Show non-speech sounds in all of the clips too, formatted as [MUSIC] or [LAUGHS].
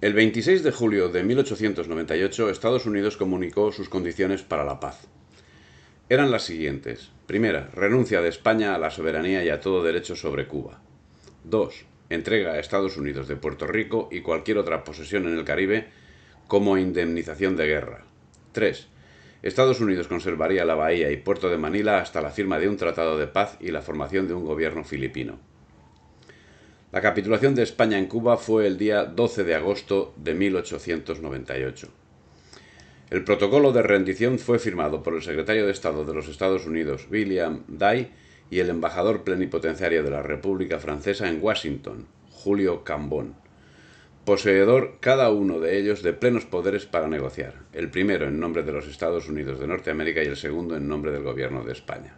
El 26 de julio de 1898 Estados Unidos comunicó sus condiciones para la paz. Eran las siguientes. Primera, renuncia de España a la soberanía y a todo derecho sobre Cuba. Dos, Entrega a Estados Unidos de Puerto Rico y cualquier otra posesión en el Caribe como indemnización de guerra. Tres, Estados Unidos conservaría la bahía y puerto de Manila hasta la firma de un tratado de paz y la formación de un gobierno filipino. La capitulación de España en Cuba fue el día 12 de agosto de 1898. El protocolo de rendición fue firmado por el secretario de Estado de los Estados Unidos, William Day, y el embajador plenipotenciario de la República Francesa en Washington, Julio Cambón, poseedor cada uno de ellos de plenos poderes para negociar, el primero en nombre de los Estados Unidos de Norteamérica y el segundo en nombre del gobierno de España.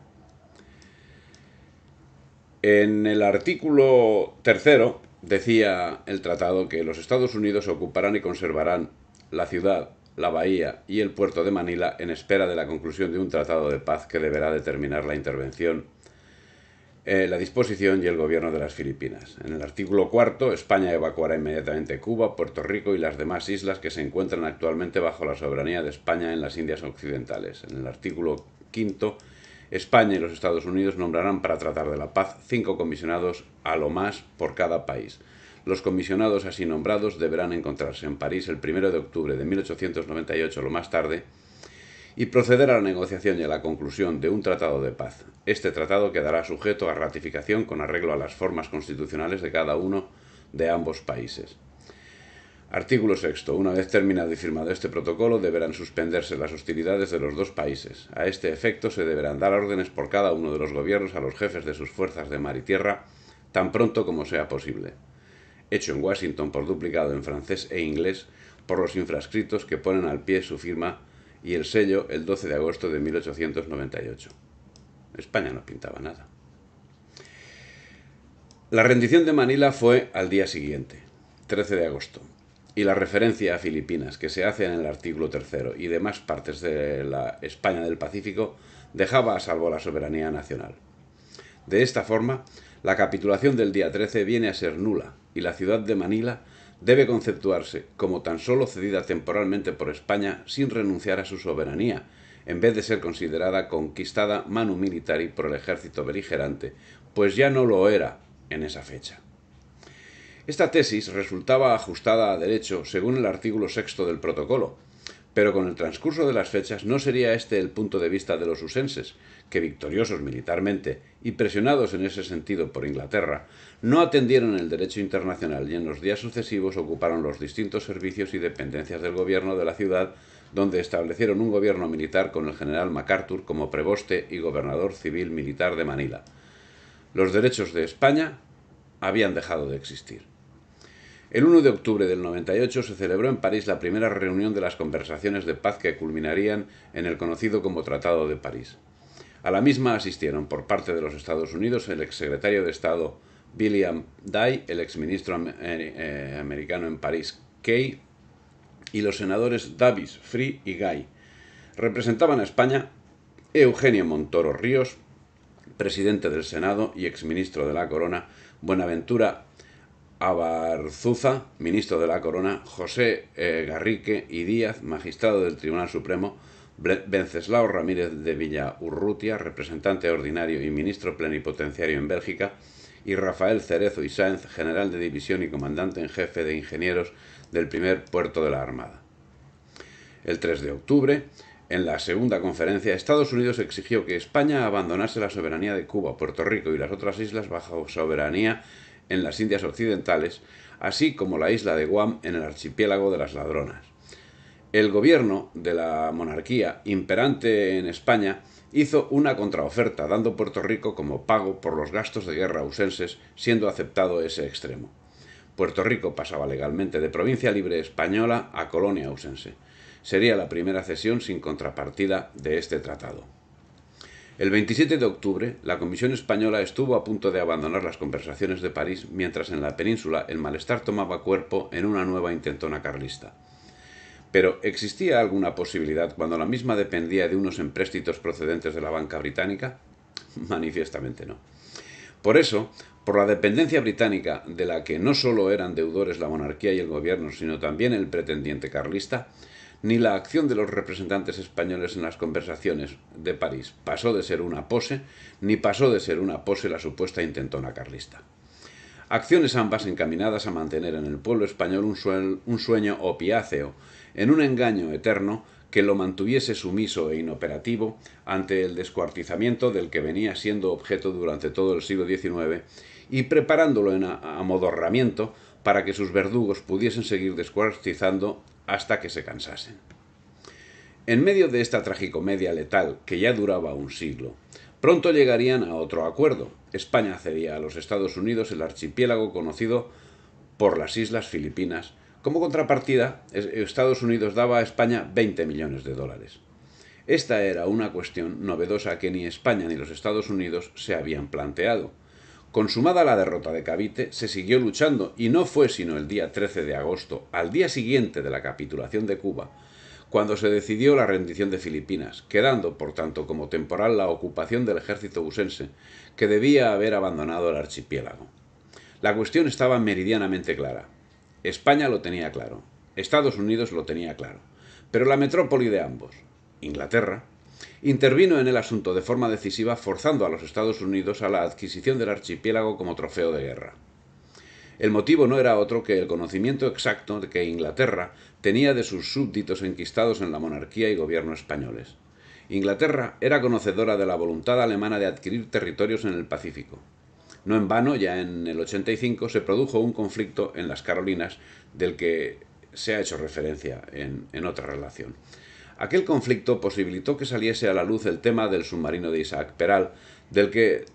En el artículo tercero decía el tratado que los Estados Unidos ocuparán y conservarán la ciudad, la bahía y el puerto de Manila en espera de la conclusión de un tratado de paz que deberá determinar la intervención, eh, la disposición y el gobierno de las Filipinas. En el artículo cuarto, España evacuará inmediatamente Cuba, Puerto Rico y las demás islas que se encuentran actualmente bajo la soberanía de España en las Indias Occidentales. En el artículo quinto, España y los Estados Unidos nombrarán para tratar de la paz cinco comisionados a lo más por cada país. Los comisionados así nombrados deberán encontrarse en París el 1 de octubre de 1898 lo más tarde y proceder a la negociación y a la conclusión de un tratado de paz. Este tratado quedará sujeto a ratificación con arreglo a las formas constitucionales de cada uno de ambos países. Artículo 6. Una vez terminado y firmado este protocolo, deberán suspenderse las hostilidades de los dos países. A este efecto, se deberán dar órdenes por cada uno de los gobiernos a los jefes de sus fuerzas de mar y tierra tan pronto como sea posible. Hecho en Washington por duplicado en francés e inglés por los infrascritos que ponen al pie su firma y el sello el 12 de agosto de 1898. España no pintaba nada. La rendición de Manila fue al día siguiente, 13 de agosto y la referencia a Filipinas que se hace en el artículo tercero y demás partes de la España del Pacífico dejaba a salvo la soberanía nacional. De esta forma, la capitulación del día 13 viene a ser nula y la ciudad de Manila debe conceptuarse como tan solo cedida temporalmente por España sin renunciar a su soberanía, en vez de ser considerada conquistada manu militari por el ejército beligerante, pues ya no lo era en esa fecha. Esta tesis resultaba ajustada a derecho según el artículo sexto del protocolo, pero con el transcurso de las fechas no sería este el punto de vista de los usenses, que victoriosos militarmente y presionados en ese sentido por Inglaterra, no atendieron el derecho internacional y en los días sucesivos ocuparon los distintos servicios y dependencias del gobierno de la ciudad, donde establecieron un gobierno militar con el general MacArthur como preboste y gobernador civil militar de Manila. Los derechos de España habían dejado de existir. El 1 de octubre del 98 se celebró en París la primera reunión de las conversaciones de paz que culminarían en el conocido como Tratado de París. A la misma asistieron por parte de los Estados Unidos el exsecretario de Estado William Day, el exministro eh, eh, americano en París Key y los senadores Davis, Free y Gay. Representaban a España Eugenio Montoro Ríos, presidente del Senado y exministro de la Corona, Buenaventura Abarzuza, ministro de la Corona, José eh, Garrique y Díaz, magistrado del Tribunal Supremo, Venceslao Ramírez de Villa Urrutia, representante ordinario y ministro plenipotenciario en Bélgica, y Rafael Cerezo y Sáenz, general de división y comandante en jefe de ingenieros del primer puerto de la Armada. El 3 de octubre, en la segunda conferencia, Estados Unidos exigió que España abandonase la soberanía de Cuba, Puerto Rico y las otras islas bajo soberanía en las Indias Occidentales, así como la isla de Guam en el archipiélago de las Ladronas. El gobierno de la monarquía imperante en España hizo una contraoferta, dando Puerto Rico como pago por los gastos de guerra ausenses, siendo aceptado ese extremo. Puerto Rico pasaba legalmente de provincia libre española a colonia ausense. Sería la primera cesión sin contrapartida de este tratado. El 27 de octubre, la Comisión Española estuvo a punto de abandonar las conversaciones de París mientras en la península el malestar tomaba cuerpo en una nueva intentona carlista. Pero, ¿existía alguna posibilidad cuando la misma dependía de unos empréstitos procedentes de la banca británica? [LAUGHS] Manifiestamente no. Por eso, por la dependencia británica de la que no solo eran deudores la monarquía y el gobierno, sino también el pretendiente carlista, ni la acción de los representantes españoles en las conversaciones de París pasó de ser una pose, ni pasó de ser una pose la supuesta intentona carlista. Acciones ambas encaminadas a mantener en el pueblo español un, sueño opiáceo, en un engaño eterno que lo mantuviese sumiso e inoperativo ante el descuartizamiento del que venía siendo objeto durante todo el siglo XIX y preparándolo en amodorramiento para que sus verdugos pudiesen seguir descuartizando hasta que se cansasen. En medio de esta tragicomedia letal, que ya duraba un siglo, pronto llegarían a otro acuerdo. España cedía a los Estados Unidos el archipiélago conocido por las Islas Filipinas. Como contrapartida, Estados Unidos daba a España 20 millones de dólares. Esta era una cuestión novedosa que ni España ni los Estados Unidos se habían planteado. Consumada la derrota de Cavite, se siguió luchando y no fue sino el día 13 de agosto, al día siguiente de la capitulación de Cuba, cuando se decidió la rendición de Filipinas, quedando, por tanto, como temporal la ocupación del ejército usense, que debía haber abandonado el archipiélago. La cuestión estaba meridianamente clara. España lo tenía claro, Estados Unidos lo tenía claro, pero la metrópoli de ambos, Inglaterra, intervino en el asunto de forma decisiva forzando a los Estados Unidos a la adquisición del archipiélago como trofeo de guerra. El motivo no era otro que el conocimiento exacto de que Inglaterra tenía de sus súbditos enquistados en la monarquía y gobierno españoles. Inglaterra era conocedora de la voluntad alemana de adquirir territorios en el Pacífico. No en vano, ya en el 85 se produjo un conflicto en las Carolinas del que se ha hecho referencia en, en otra relación. Aquel conflicto posibilitó que saliese a la luz el tema del submarino de Isaac Peral, del que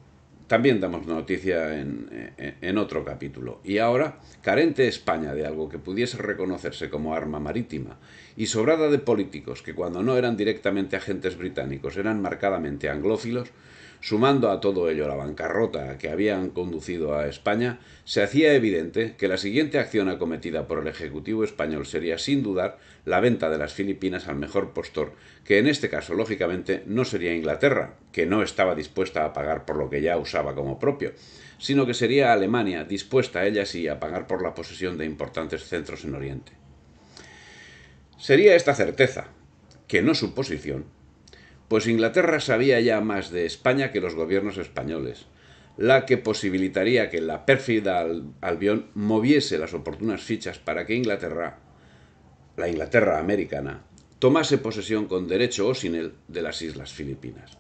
también damos noticia en, otro capítulo. Y ahora, carente España de algo que pudiese reconocerse como arma marítima, y sobrada de políticos que cuando no eran directamente agentes británicos eran marcadamente anglófilos, Sumando a todo ello la bancarrota que habían conducido a España, se hacía evidente que la siguiente acción acometida por el Ejecutivo español sería, sin dudar, la venta de las Filipinas al mejor postor, que en este caso, lógicamente, no sería Inglaterra, que no estaba dispuesta a pagar por lo que ya usaba como propio, sino que sería Alemania, dispuesta a ella sí a pagar por la posesión de importantes centros en Oriente. Sería esta certeza, que no su posición, pues Inglaterra sabía ya más de España que los gobiernos españoles, la que posibilitaría que la pérfida Albión moviese las oportunas fichas para que Inglaterra, la Inglaterra americana, tomase posesión con derecho o sin él de las Islas Filipinas.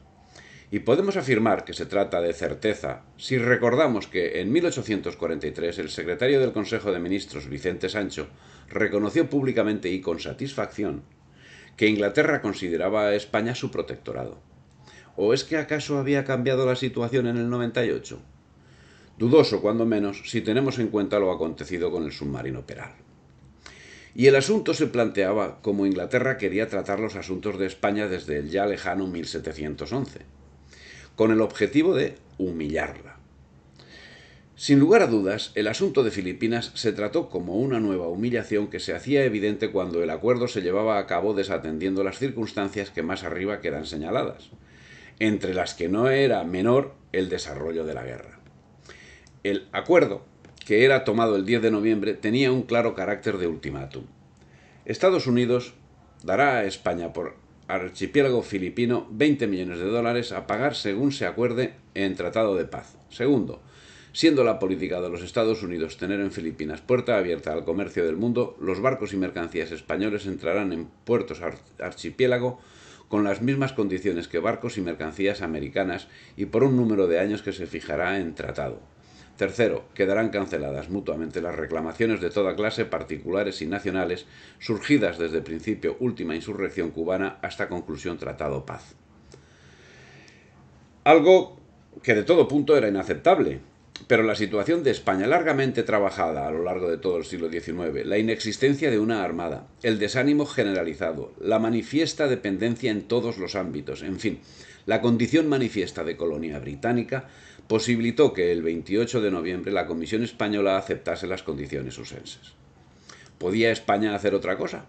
Y podemos afirmar que se trata de certeza si recordamos que en 1843 el secretario del Consejo de Ministros, Vicente Sancho, reconoció públicamente y con satisfacción que Inglaterra consideraba a España su protectorado. ¿O es que acaso había cambiado la situación en el 98? Dudoso, cuando menos, si tenemos en cuenta lo acontecido con el submarino Peral. Y el asunto se planteaba como Inglaterra quería tratar los asuntos de España desde el ya lejano 1711, con el objetivo de humillarla sin lugar a dudas, el asunto de Filipinas se trató como una nueva humillación que se hacía evidente cuando el acuerdo se llevaba a cabo desatendiendo las circunstancias que más arriba quedan señaladas, entre las que no era menor el desarrollo de la guerra. El acuerdo, que era tomado el 10 de noviembre, tenía un claro carácter de ultimátum. Estados Unidos dará a España por archipiélago filipino 20 millones de dólares a pagar según se acuerde en tratado de paz. Segundo, Siendo la política de los Estados Unidos tener en Filipinas puerta abierta al comercio del mundo, los barcos y mercancías españoles entrarán en puertos archipiélago con las mismas condiciones que barcos y mercancías americanas y por un número de años que se fijará en tratado. Tercero, quedarán canceladas mutuamente las reclamaciones de toda clase, particulares y nacionales, surgidas desde principio última insurrección cubana hasta conclusión tratado paz. Algo que de todo punto era inaceptable, pero la situación de España, largamente trabajada a lo largo de todo el siglo XIX, la inexistencia de una armada, el desánimo generalizado, la manifiesta dependencia en todos los ámbitos, en fin, la condición manifiesta de colonia británica posibilitó que el 28 de noviembre la Comisión Española aceptase las condiciones usenses. ¿Podía España hacer otra cosa?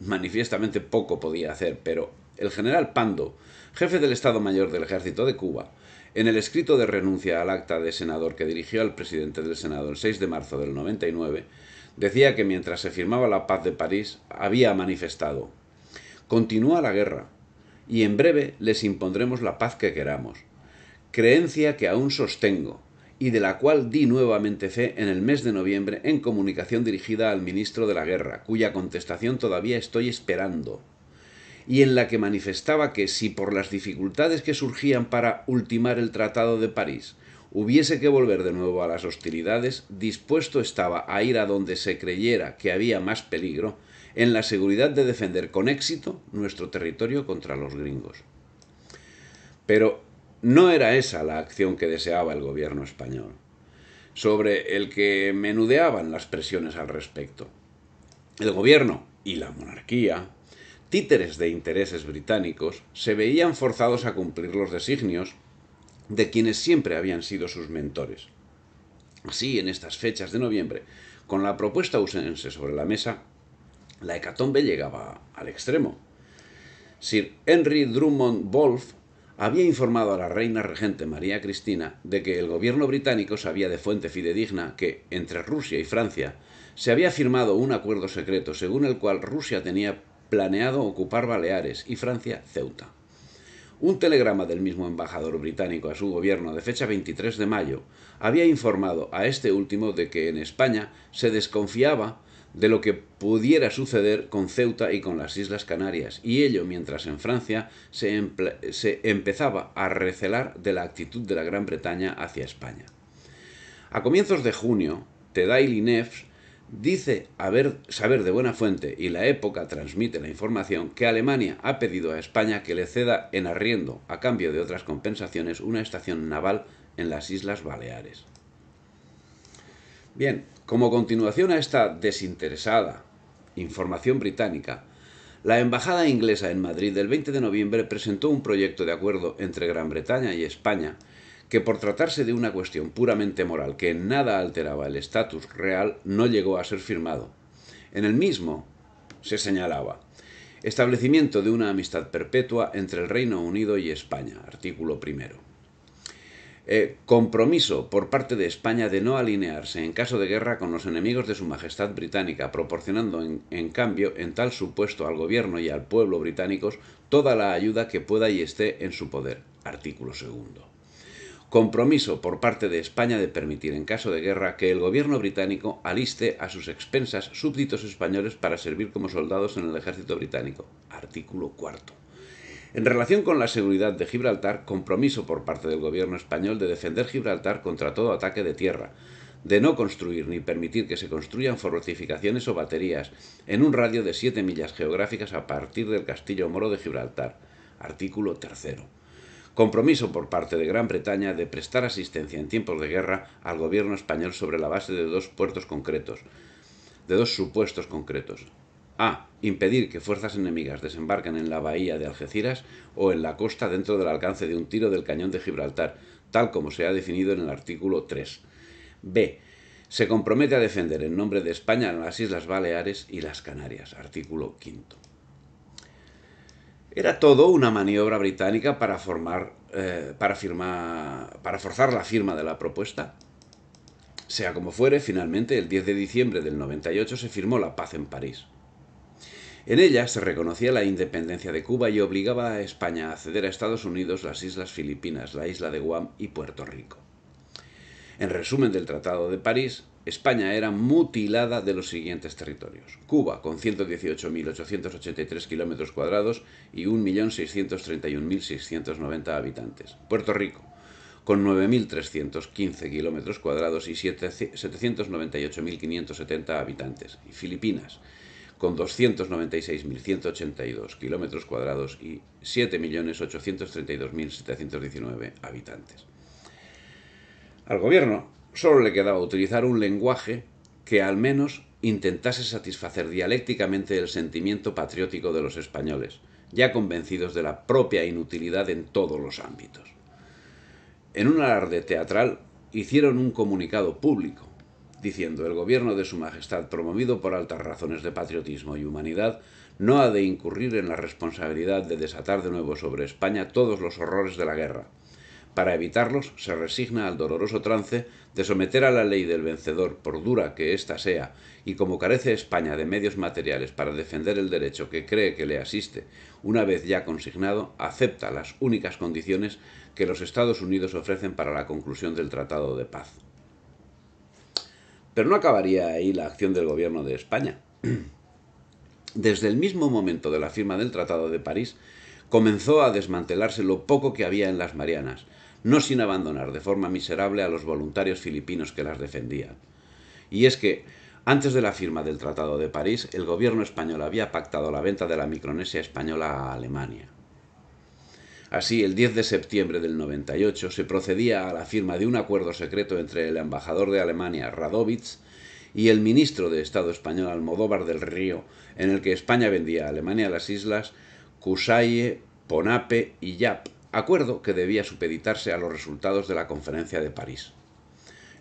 Manifiestamente poco podía hacer, pero el general Pando, jefe del Estado Mayor del Ejército de Cuba, en el escrito de renuncia al acta de senador que dirigió al presidente del Senado el 6 de marzo del 99, decía que mientras se firmaba la paz de París había manifestado, continúa la guerra y en breve les impondremos la paz que queramos, creencia que aún sostengo y de la cual di nuevamente fe en el mes de noviembre en comunicación dirigida al ministro de la guerra, cuya contestación todavía estoy esperando y en la que manifestaba que si por las dificultades que surgían para ultimar el Tratado de París hubiese que volver de nuevo a las hostilidades, dispuesto estaba a ir a donde se creyera que había más peligro, en la seguridad de defender con éxito nuestro territorio contra los gringos. Pero no era esa la acción que deseaba el gobierno español, sobre el que menudeaban las presiones al respecto. El gobierno y la monarquía títeres de intereses británicos, se veían forzados a cumplir los designios de quienes siempre habían sido sus mentores. Así, en estas fechas de noviembre, con la propuesta usense sobre la mesa, la hecatombe llegaba al extremo. Sir Henry Drummond wolf había informado a la reina regente María Cristina de que el gobierno británico sabía de fuente fidedigna que, entre Rusia y Francia, se había firmado un acuerdo secreto según el cual Rusia tenía planeado ocupar Baleares y Francia Ceuta. Un telegrama del mismo embajador británico a su gobierno de fecha 23 de mayo había informado a este último de que en España se desconfiaba de lo que pudiera suceder con Ceuta y con las Islas Canarias, y ello mientras en Francia se, empezaba a recelar de la actitud de la Gran Bretaña hacia España. A comienzos de junio, Tedai dice saber de buena fuente y la época transmite la información que Alemania ha pedido a España que le ceda en arriendo, a cambio de otras compensaciones, una estación naval en las Islas Baleares. Bien, como continuación a esta desinteresada información británica, la Embajada inglesa en Madrid del 20 de noviembre presentó un proyecto de acuerdo entre Gran Bretaña y España que por tratarse de una cuestión puramente moral que en nada alteraba el estatus real, no llegó a ser firmado. En el mismo se señalaba establecimiento de una amistad perpetua entre el Reino Unido y España, artículo primero. Eh, compromiso por parte de España de no alinearse en caso de guerra con los enemigos de Su Majestad Británica, proporcionando en cambio en tal supuesto al gobierno y al pueblo británicos toda la ayuda que pueda y esté en su poder. Artículo segundo compromiso por parte de España de permitir en caso de guerra que el gobierno británico aliste a sus expensas súbditos españoles para servir como soldados en el ejército británico. Artículo cuarto. En relación con la seguridad de Gibraltar, compromiso por parte del gobierno español de defender Gibraltar contra todo ataque de tierra, de no construir ni permitir que se construyan fortificaciones o baterías en un radio de siete millas geográficas a partir del castillo moro de Gibraltar. Artículo tercero compromiso por parte de Gran Bretaña de prestar asistencia en tiempos de guerra al gobierno español sobre la base de dos puertos concretos, de dos supuestos concretos. A. Impedir que fuerzas enemigas desembarquen en la bahía de Algeciras o en la costa dentro del alcance de un tiro del cañón de Gibraltar, tal como se ha definido en el artículo 3. B. Se compromete a defender en nombre de España las Islas Baleares y las Canarias, artículo 5. Era todo una maniobra británica para, formar, eh, para, firmar, para forzar la firma de la propuesta. Sea como fuere, finalmente el 10 de diciembre del 98 se firmó la paz en París. En ella se reconocía la independencia de Cuba y obligaba a España a ceder a Estados Unidos las Islas Filipinas, la isla de Guam y Puerto Rico. En resumen del Tratado de París, España era mutilada de los siguientes territorios. Cuba, con 118.883 kilómetros cuadrados y 1.631.690 habitantes. Puerto Rico, con 9.315 kilómetros cuadrados y 798.570 habitantes. Y Filipinas, con 296.182 kilómetros cuadrados y 7.832.719 habitantes. Al gobierno solo le quedaba utilizar un lenguaje que al menos intentase satisfacer dialécticamente el sentimiento patriótico de los españoles, ya convencidos de la propia inutilidad en todos los ámbitos. En un alarde teatral hicieron un comunicado público, diciendo el gobierno de su majestad, promovido por altas razones de patriotismo y humanidad, no ha de incurrir en la responsabilidad de desatar de nuevo sobre España todos los horrores de la guerra, para evitarlos, se resigna al doloroso trance de someter a la ley del vencedor, por dura que ésta sea, y como carece España de medios materiales para defender el derecho que cree que le asiste, una vez ya consignado, acepta las únicas condiciones que los Estados Unidos ofrecen para la conclusión del Tratado de Paz. Pero no acabaría ahí la acción del gobierno de España. [CLEARS THROAT] Desde el mismo momento de la firma del Tratado de París, comenzó a desmantelarse lo poco que había en las Marianas, no sin abandonar de forma miserable a los voluntarios filipinos que las defendían. Y es que, antes de la firma del Tratado de París, el gobierno español había pactado la venta de la Micronesia española a Alemania. Así, el 10 de septiembre del 98 se procedía a la firma de un acuerdo secreto entre el embajador de Alemania, Radovitz, y el ministro de Estado español, Almodóvar del Río, en el que España vendía a Alemania las islas Cusaye, Ponape y Yap, acuerdo que debía supeditarse a los resultados de la Conferencia de París.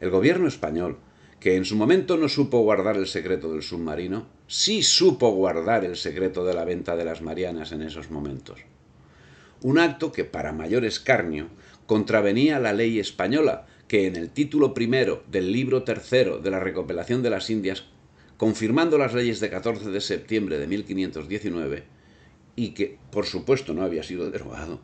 El gobierno español, que en su momento no supo guardar el secreto del submarino, sí supo guardar el secreto de la venta de las Marianas en esos momentos. Un acto que, para mayor escarnio, contravenía la ley española, que en el título primero del libro tercero de la recopilación de las Indias, confirmando las leyes de 14 de septiembre de 1519, y que, por supuesto, no había sido derogado,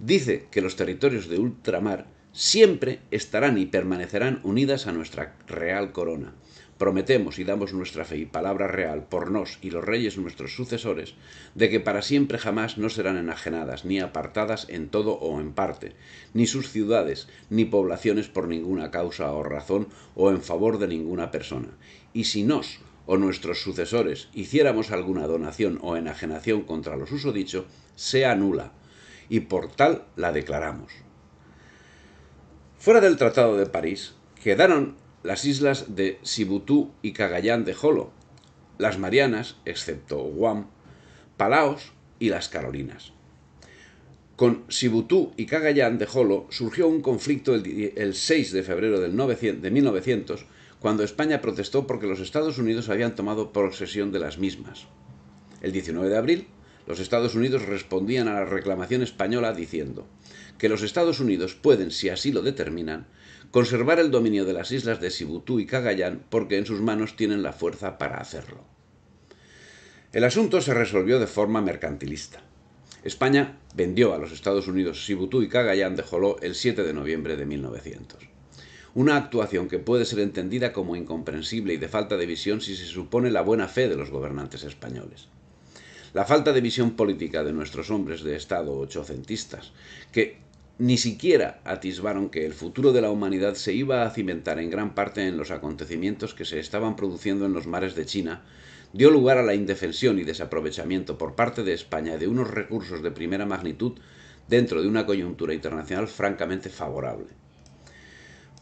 dice que los territorios de ultramar siempre estarán y permanecerán unidas a nuestra real corona. Prometemos y damos nuestra fe y palabra real por nos y los reyes nuestros sucesores, de que para siempre jamás no serán enajenadas, ni apartadas en todo o en parte, ni sus ciudades, ni poblaciones por ninguna causa o razón o en favor de ninguna persona. Y si nos o nuestros sucesores hiciéramos alguna donación o enajenación contra los dicho, sea nula, y por tal la declaramos. Fuera del Tratado de París quedaron las islas de Sibutú y Cagayán de Jolo, las Marianas, excepto Guam, Palaos y las Carolinas. Con Sibutú y Cagayán de Jolo surgió un conflicto el, 6 de febrero de 1900, cuando España protestó porque los Estados Unidos habían tomado posesión de las mismas. El 19 de abril, los Estados Unidos respondían a la reclamación española diciendo que los Estados Unidos pueden, si así lo determinan, conservar el dominio de las islas de Sibutú y Cagayán porque en sus manos tienen la fuerza para hacerlo. El asunto se resolvió de forma mercantilista. España vendió a los Estados Unidos Sibutú y Cagayán de Joló el 7 de noviembre de 1900. Una actuación que puede ser entendida como incomprensible y de falta de visión si se supone la buena fe de los gobernantes españoles la falta de visión política de nuestros hombres de Estado ochocentistas, que ni siquiera atisbaron que el futuro de la humanidad se iba a cimentar en gran parte en los acontecimientos que se estaban produciendo en los mares de China, dio lugar a la indefensión y desaprovechamiento por parte de España de unos recursos de primera magnitud dentro de una coyuntura internacional francamente favorable.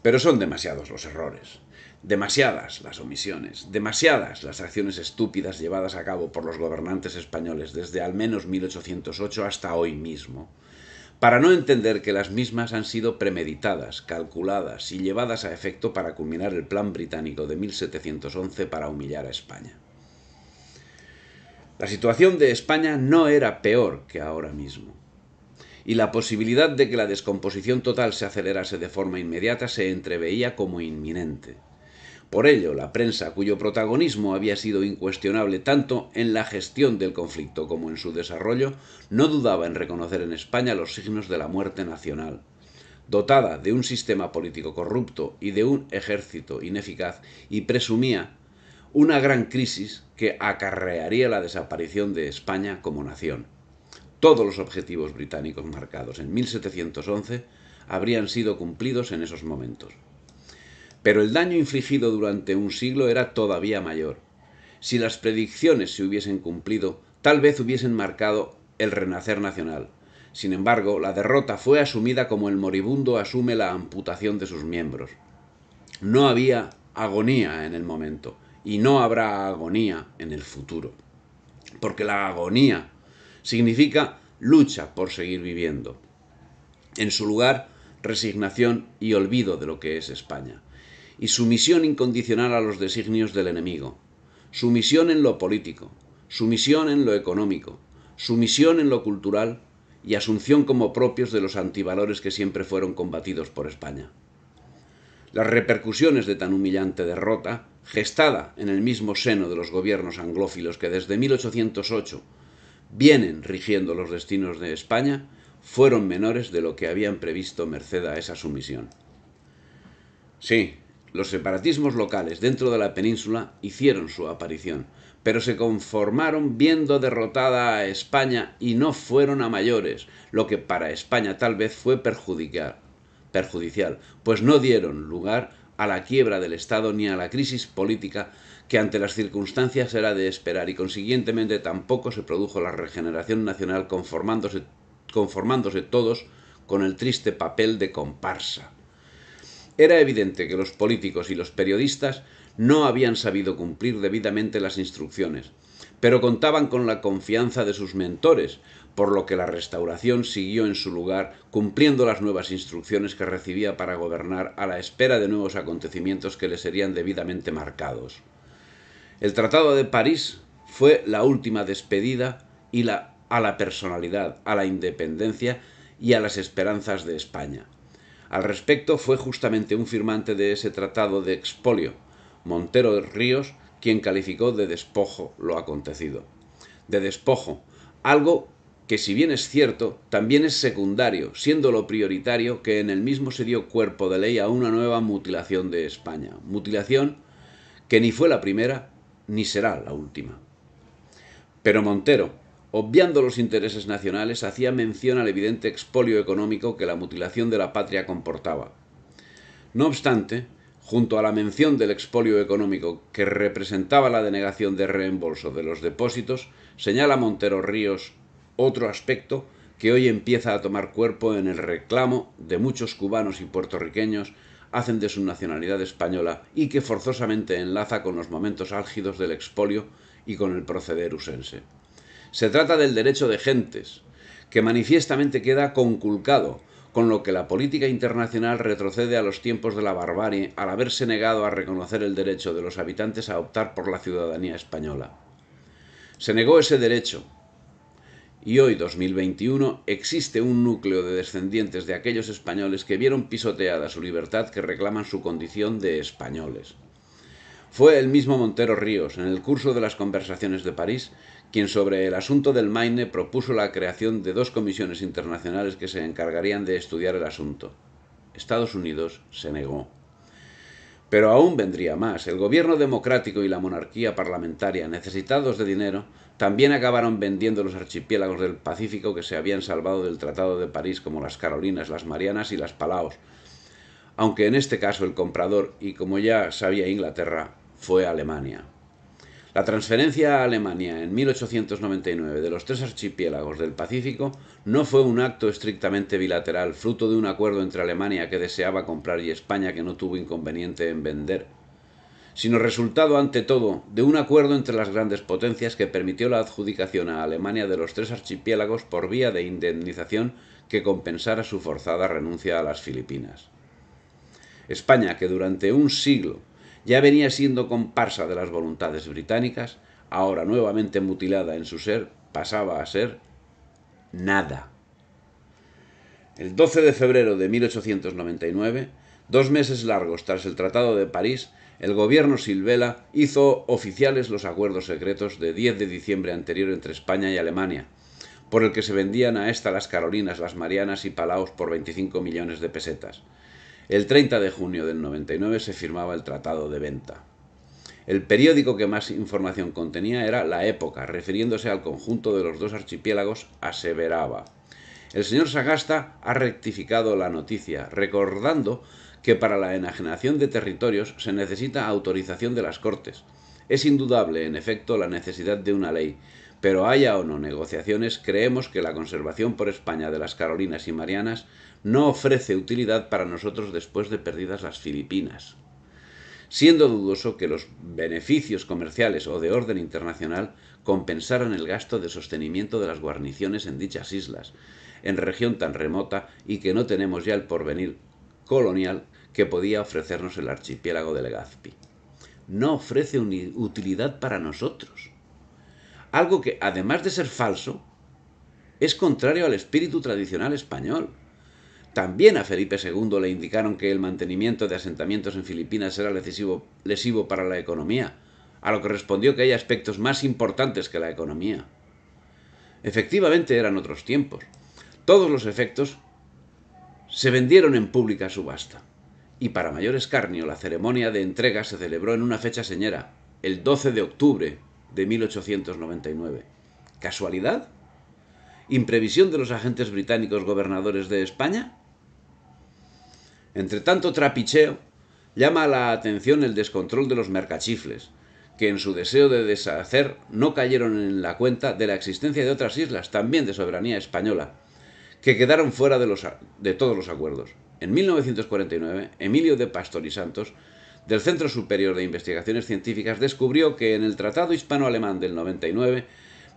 Pero son demasiados los errores, demasiadas las omisiones, demasiadas las acciones estúpidas llevadas a cabo por los gobernantes españoles desde al menos 1808 hasta hoy mismo, para no entender que las mismas han sido premeditadas, calculadas y llevadas a efecto para culminar el plan británico de 1711 para humillar a España. La situación de España no era peor que ahora mismo y la posibilidad de que la descomposición total se acelerase de forma inmediata se entreveía como inminente. Por ello, la prensa, cuyo protagonismo había sido incuestionable tanto en la gestión del conflicto como en su desarrollo, no dudaba en reconocer en España los signos de la muerte nacional. Dotada de un sistema político corrupto y de un ejército ineficaz, y presumía una gran crisis que acarrearía la desaparición de España como nación. Todos los objetivos británicos marcados en 1711 habrían sido cumplidos en esos momentos. Pero el daño infligido durante un siglo era todavía mayor. Si las predicciones se hubiesen cumplido, tal vez hubiesen marcado el renacer nacional. Sin embargo, la derrota fue asumida como el moribundo asume la amputación de sus miembros. No había agonía en el momento y no habrá agonía en el futuro. Porque la agonía Significa lucha por seguir viviendo. En su lugar, resignación y olvido de lo que es España. Y sumisión incondicional a los designios del enemigo. Sumisión en lo político, sumisión en lo económico, sumisión en lo cultural y asunción como propios de los antivalores que siempre fueron combatidos por España. Las repercusiones de tan humillante derrota, gestada en el mismo seno de los gobiernos anglófilos que desde 1808 vienen rigiendo los destinos de España fueron menores de lo que habían previsto merced a esa sumisión. Sí, los separatismos locales dentro de la península hicieron su aparición, pero se conformaron viendo derrotada a España y no fueron a mayores, lo que para España tal vez fue perjudicar, perjudicial, pues no dieron lugar a la quiebra del Estado ni a la crisis política que ante las circunstancias era de esperar y consiguientemente tampoco se produjo la regeneración nacional conformándose, conformándose todos con el triste papel de comparsa. Era evidente que los políticos y los periodistas no habían sabido cumplir debidamente las instrucciones, pero contaban con la confianza de sus mentores, por lo que la restauración siguió en su lugar, cumpliendo las nuevas instrucciones que recibía para gobernar a la espera de nuevos acontecimientos que le serían debidamente marcados. El Tratado de París fue la última despedida y la, a la personalidad, a la independencia y a las esperanzas de España. Al respecto fue justamente un firmante de ese tratado de expolio, Montero Ríos, quien calificó de despojo lo acontecido. De despojo, algo que si bien es cierto, también es secundario, siendo lo prioritario que en el mismo se dio cuerpo de ley a una nueva mutilación de España, mutilación que ni fue la primera ni será la última. Pero Montero, obviando los intereses nacionales, hacía mención al evidente expolio económico que la mutilación de la patria comportaba. No obstante, junto a la mención del expolio económico que representaba la denegación de reembolso de los depósitos, señala Montero Ríos otro aspecto que hoy empieza a tomar cuerpo en el reclamo de muchos cubanos y puertorriqueños hacen de su nacionalidad española y que forzosamente enlaza con los momentos álgidos del expolio y con el proceder usense. Se trata del derecho de gentes, que manifiestamente queda conculcado con lo que la política internacional retrocede a los tiempos de la barbarie al haberse negado a reconocer el derecho de los habitantes a optar por la ciudadanía española. Se negó ese derecho, y hoy 2021 existe un núcleo de descendientes de aquellos españoles que vieron pisoteada su libertad que reclaman su condición de españoles. Fue el mismo Montero Ríos, en el curso de las conversaciones de París, quien sobre el asunto del Maine propuso la creación de dos comisiones internacionales que se encargarían de estudiar el asunto. Estados Unidos se negó. Pero aún vendría más. El gobierno democrático y la monarquía parlamentaria, necesitados de dinero, también acabaron vendiendo los archipiélagos del Pacífico que se habían salvado del Tratado de París como las Carolinas, las Marianas y las Palaos, aunque en este caso el comprador, y como ya sabía Inglaterra, fue Alemania. La transferencia a Alemania en 1899 de los tres archipiélagos del Pacífico no fue un acto estrictamente bilateral, fruto de un acuerdo entre Alemania que deseaba comprar y España que no tuvo inconveniente en vender sino resultado ante todo de un acuerdo entre las grandes potencias que permitió la adjudicación a Alemania de los tres archipiélagos por vía de indemnización que compensara su forzada renuncia a las Filipinas. España, que durante un siglo ya venía siendo comparsa de las voluntades británicas, ahora nuevamente mutilada en su ser, pasaba a ser nada. El 12 de febrero de 1899, dos meses largos tras el Tratado de París, el gobierno Silvela hizo oficiales los acuerdos secretos de 10 de diciembre anterior entre España y Alemania, por el que se vendían a esta las Carolinas, las Marianas y Palaos por 25 millones de pesetas. El 30 de junio del 99 se firmaba el tratado de venta. El periódico que más información contenía era La Época, refiriéndose al conjunto de los dos archipiélagos, aseveraba. El señor Sagasta ha rectificado la noticia, recordando que para la enajenación de territorios se necesita autorización de las Cortes. Es indudable, en efecto, la necesidad de una ley, pero haya o no negociaciones, creemos que la conservación por España de las Carolinas y Marianas no ofrece utilidad para nosotros después de perdidas las Filipinas. Siendo dudoso que los beneficios comerciales o de orden internacional compensaran el gasto de sostenimiento de las guarniciones en dichas islas, en región tan remota y que no tenemos ya el porvenir colonial que podía ofrecernos el archipiélago de Legazpi. No ofrece utilidad para nosotros. Algo que, además de ser falso, es contrario al espíritu tradicional español. También a Felipe II le indicaron que el mantenimiento de asentamientos en Filipinas era lesivo para la economía, a lo que respondió que hay aspectos más importantes que la economía. Efectivamente eran otros tiempos. Todos los efectos se vendieron en pública subasta. Y para mayor escarnio, la ceremonia de entrega se celebró en una fecha señera, el 12 de octubre de 1899. ¿Casualidad? ¿Imprevisión de los agentes británicos gobernadores de España? Entre tanto trapicheo, llama la atención el descontrol de los mercachifles, que en su deseo de deshacer no cayeron en la cuenta de la existencia de otras islas, también de soberanía española, que quedaron fuera de, de todos los acuerdos. En 1949, Emilio de Pastor y Santos, del Centro Superior de Investigaciones Científicas, descubrió que en el Tratado Hispano-Alemán del 99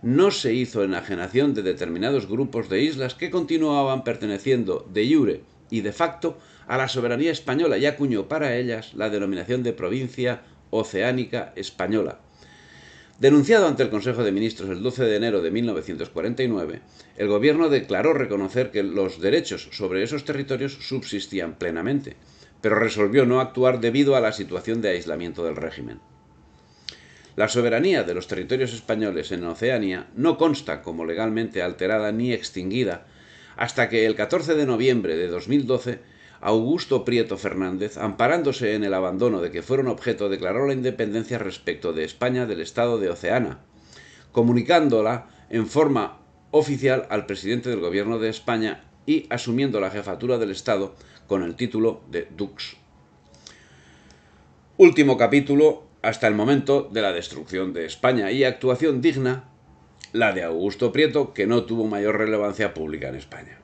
no se hizo enajenación de determinados grupos de islas que continuaban perteneciendo de iure y de facto a la soberanía española y acuñó para ellas la denominación de provincia oceánica española. Denunciado ante el Consejo de Ministros el 12 de enero de 1949, el gobierno declaró reconocer que los derechos sobre esos territorios subsistían plenamente, pero resolvió no actuar debido a la situación de aislamiento del régimen. La soberanía de los territorios españoles en Oceanía no consta como legalmente alterada ni extinguida hasta que el 14 de noviembre de 2012 Augusto Prieto Fernández, amparándose en el abandono de que fueron objeto, declaró la independencia respecto de España del Estado de Oceana, comunicándola en forma oficial al presidente del Gobierno de España y asumiendo la jefatura del Estado con el título de Dux. Último capítulo, hasta el momento, de la destrucción de España y actuación digna, la de Augusto Prieto, que no tuvo mayor relevancia pública en España.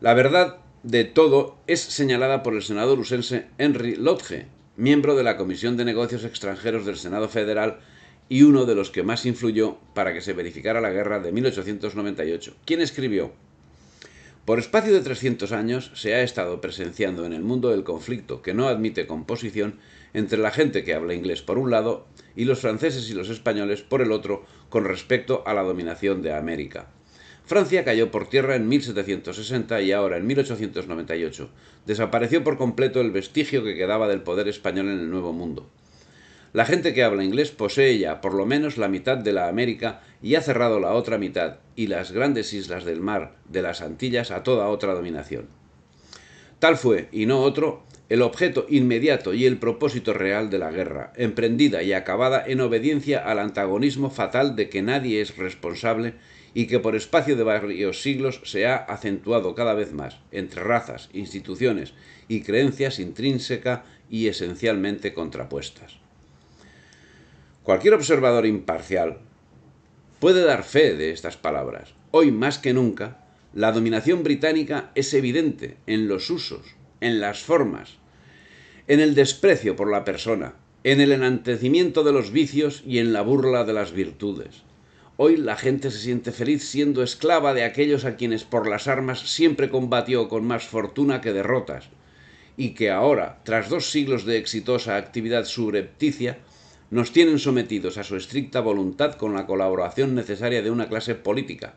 La verdad de todo es señalada por el senador usense Henry Lodge, miembro de la Comisión de Negocios Extranjeros del Senado Federal y uno de los que más influyó para que se verificara la guerra de 1898, quien escribió, Por espacio de 300 años se ha estado presenciando en el mundo el conflicto que no admite composición entre la gente que habla inglés por un lado y los franceses y los españoles por el otro con respecto a la dominación de América. Francia cayó por tierra en 1760 y ahora en 1898. Desapareció por completo el vestigio que quedaba del poder español en el Nuevo Mundo. La gente que habla inglés posee ya por lo menos la mitad de la América y ha cerrado la otra mitad y las grandes islas del mar de las Antillas a toda otra dominación. Tal fue, y no otro, el objeto inmediato y el propósito real de la guerra, emprendida y acabada en obediencia al antagonismo fatal de que nadie es responsable y que por espacio de varios siglos se ha acentuado cada vez más entre razas, instituciones y creencias intrínseca y esencialmente contrapuestas. Cualquier observador imparcial puede dar fe de estas palabras. Hoy más que nunca, la dominación británica es evidente en los usos, en las formas, en el desprecio por la persona, en el enantecimiento de los vicios y en la burla de las virtudes. Hoy la gente se siente feliz siendo esclava de aquellos a quienes por las armas siempre combatió con más fortuna que derrotas, y que ahora, tras dos siglos de exitosa actividad subrepticia, nos tienen sometidos a su estricta voluntad con la colaboración necesaria de una clase política,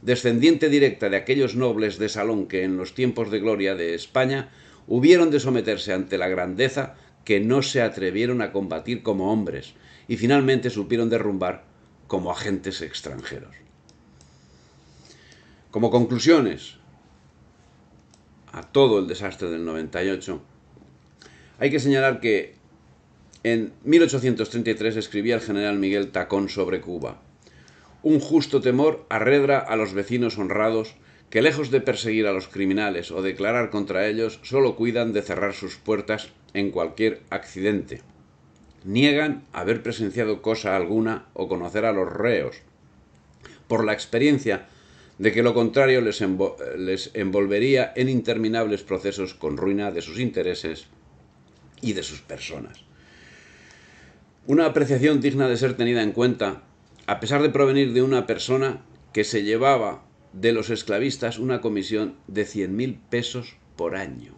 descendiente directa de aquellos nobles de salón que en los tiempos de gloria de España hubieron de someterse ante la grandeza que no se atrevieron a combatir como hombres y finalmente supieron derrumbar como agentes extranjeros. Como conclusiones a todo el desastre del 98, hay que señalar que en 1833 escribía el general Miguel Tacón sobre Cuba. Un justo temor arredra a los vecinos honrados que lejos de perseguir a los criminales o declarar contra ellos, solo cuidan de cerrar sus puertas en cualquier accidente. Niegan haber presenciado cosa alguna o conocer a los reos, por la experiencia de que lo contrario les, envolvería en interminables procesos con ruina de sus intereses y de sus personas. Una apreciación digna de ser tenida en cuenta, a pesar de provenir de una persona que se llevaba de los esclavistas una comisión de 100.000 pesos por año.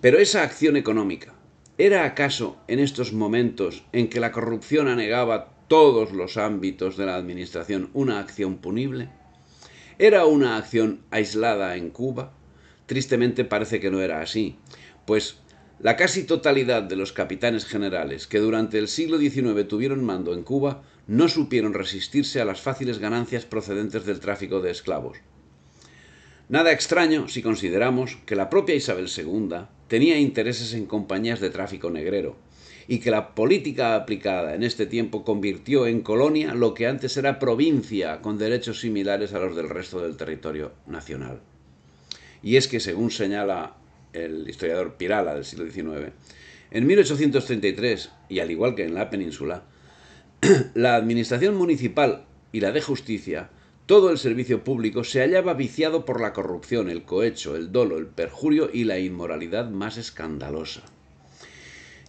Pero esa acción económica, ¿Era acaso en estos momentos en que la corrupción anegaba todos los ámbitos de la administración una acción punible? ¿Era una acción aislada en Cuba? Tristemente parece que no era así, pues la casi totalidad de los capitanes generales que durante el siglo XIX tuvieron mando en Cuba no supieron resistirse a las fáciles ganancias procedentes del tráfico de esclavos. Nada extraño si consideramos que la propia Isabel II tenía intereses en compañías de tráfico negrero y que la política aplicada en este tiempo convirtió en colonia lo que antes era provincia con derechos similares a los del resto del territorio nacional. Y es que, según señala el historiador Pirala del siglo XIX, en 1833, y al igual que en la península, [CLEARS THROAT] la administración municipal y la de justicia todo el servicio público se hallaba viciado por la corrupción, el cohecho, el dolo, el perjurio y la inmoralidad más escandalosa.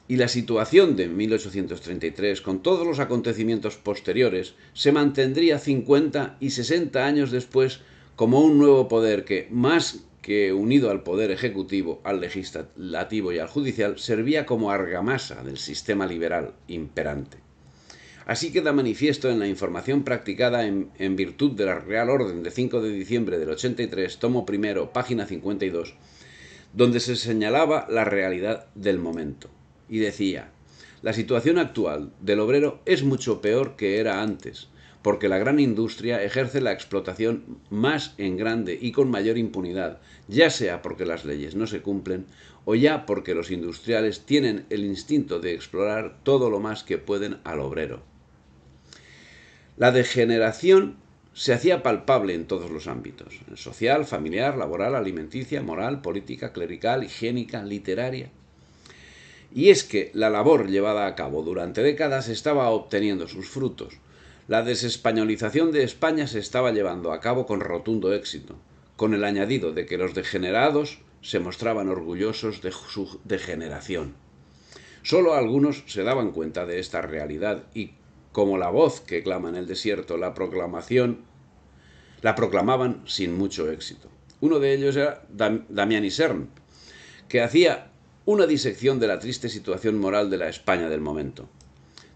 Y la situación de 1833, con todos los acontecimientos posteriores, se mantendría 50 y 60 años después como un nuevo poder que, más que unido al poder ejecutivo, al legislativo y al judicial, servía como argamasa del sistema liberal imperante. Así queda manifiesto en la información practicada en, virtud de la Real Orden de 5 de diciembre del 83, tomo primero, página 52, donde se señalaba la realidad del momento. Y decía, la situación actual del obrero es mucho peor que era antes, porque la gran industria ejerce la explotación más en grande y con mayor impunidad, ya sea porque las leyes no se cumplen o ya porque los industriales tienen el instinto de explorar todo lo más que pueden al obrero. La degeneración se hacía palpable en todos los ámbitos, social, familiar, laboral, alimenticia, moral, política, clerical, higiénica, literaria. Y es que la labor llevada a cabo durante décadas estaba obteniendo sus frutos. La desespañolización de España se estaba llevando a cabo con rotundo éxito, con el añadido de que los degenerados se mostraban orgullosos de su degeneración. Solo algunos se daban cuenta de esta realidad y como la voz que clama en el desierto, la proclamación, la proclamaban sin mucho éxito. Uno de ellos era Damián y Cern, que hacía una disección de la triste situación moral de la España del momento.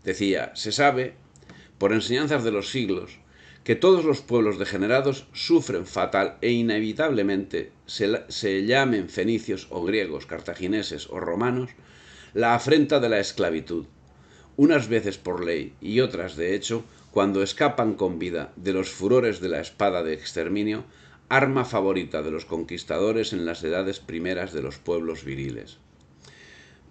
Decía, se sabe, por enseñanzas de los siglos, que todos los pueblos degenerados sufren fatal e inevitablemente, se llamen fenicios o griegos, cartagineses o romanos, la afrenta de la esclavitud, unas veces por ley y otras de hecho, cuando escapan con vida de los furores de la espada de exterminio, arma favorita de los conquistadores en las edades primeras de los pueblos viriles.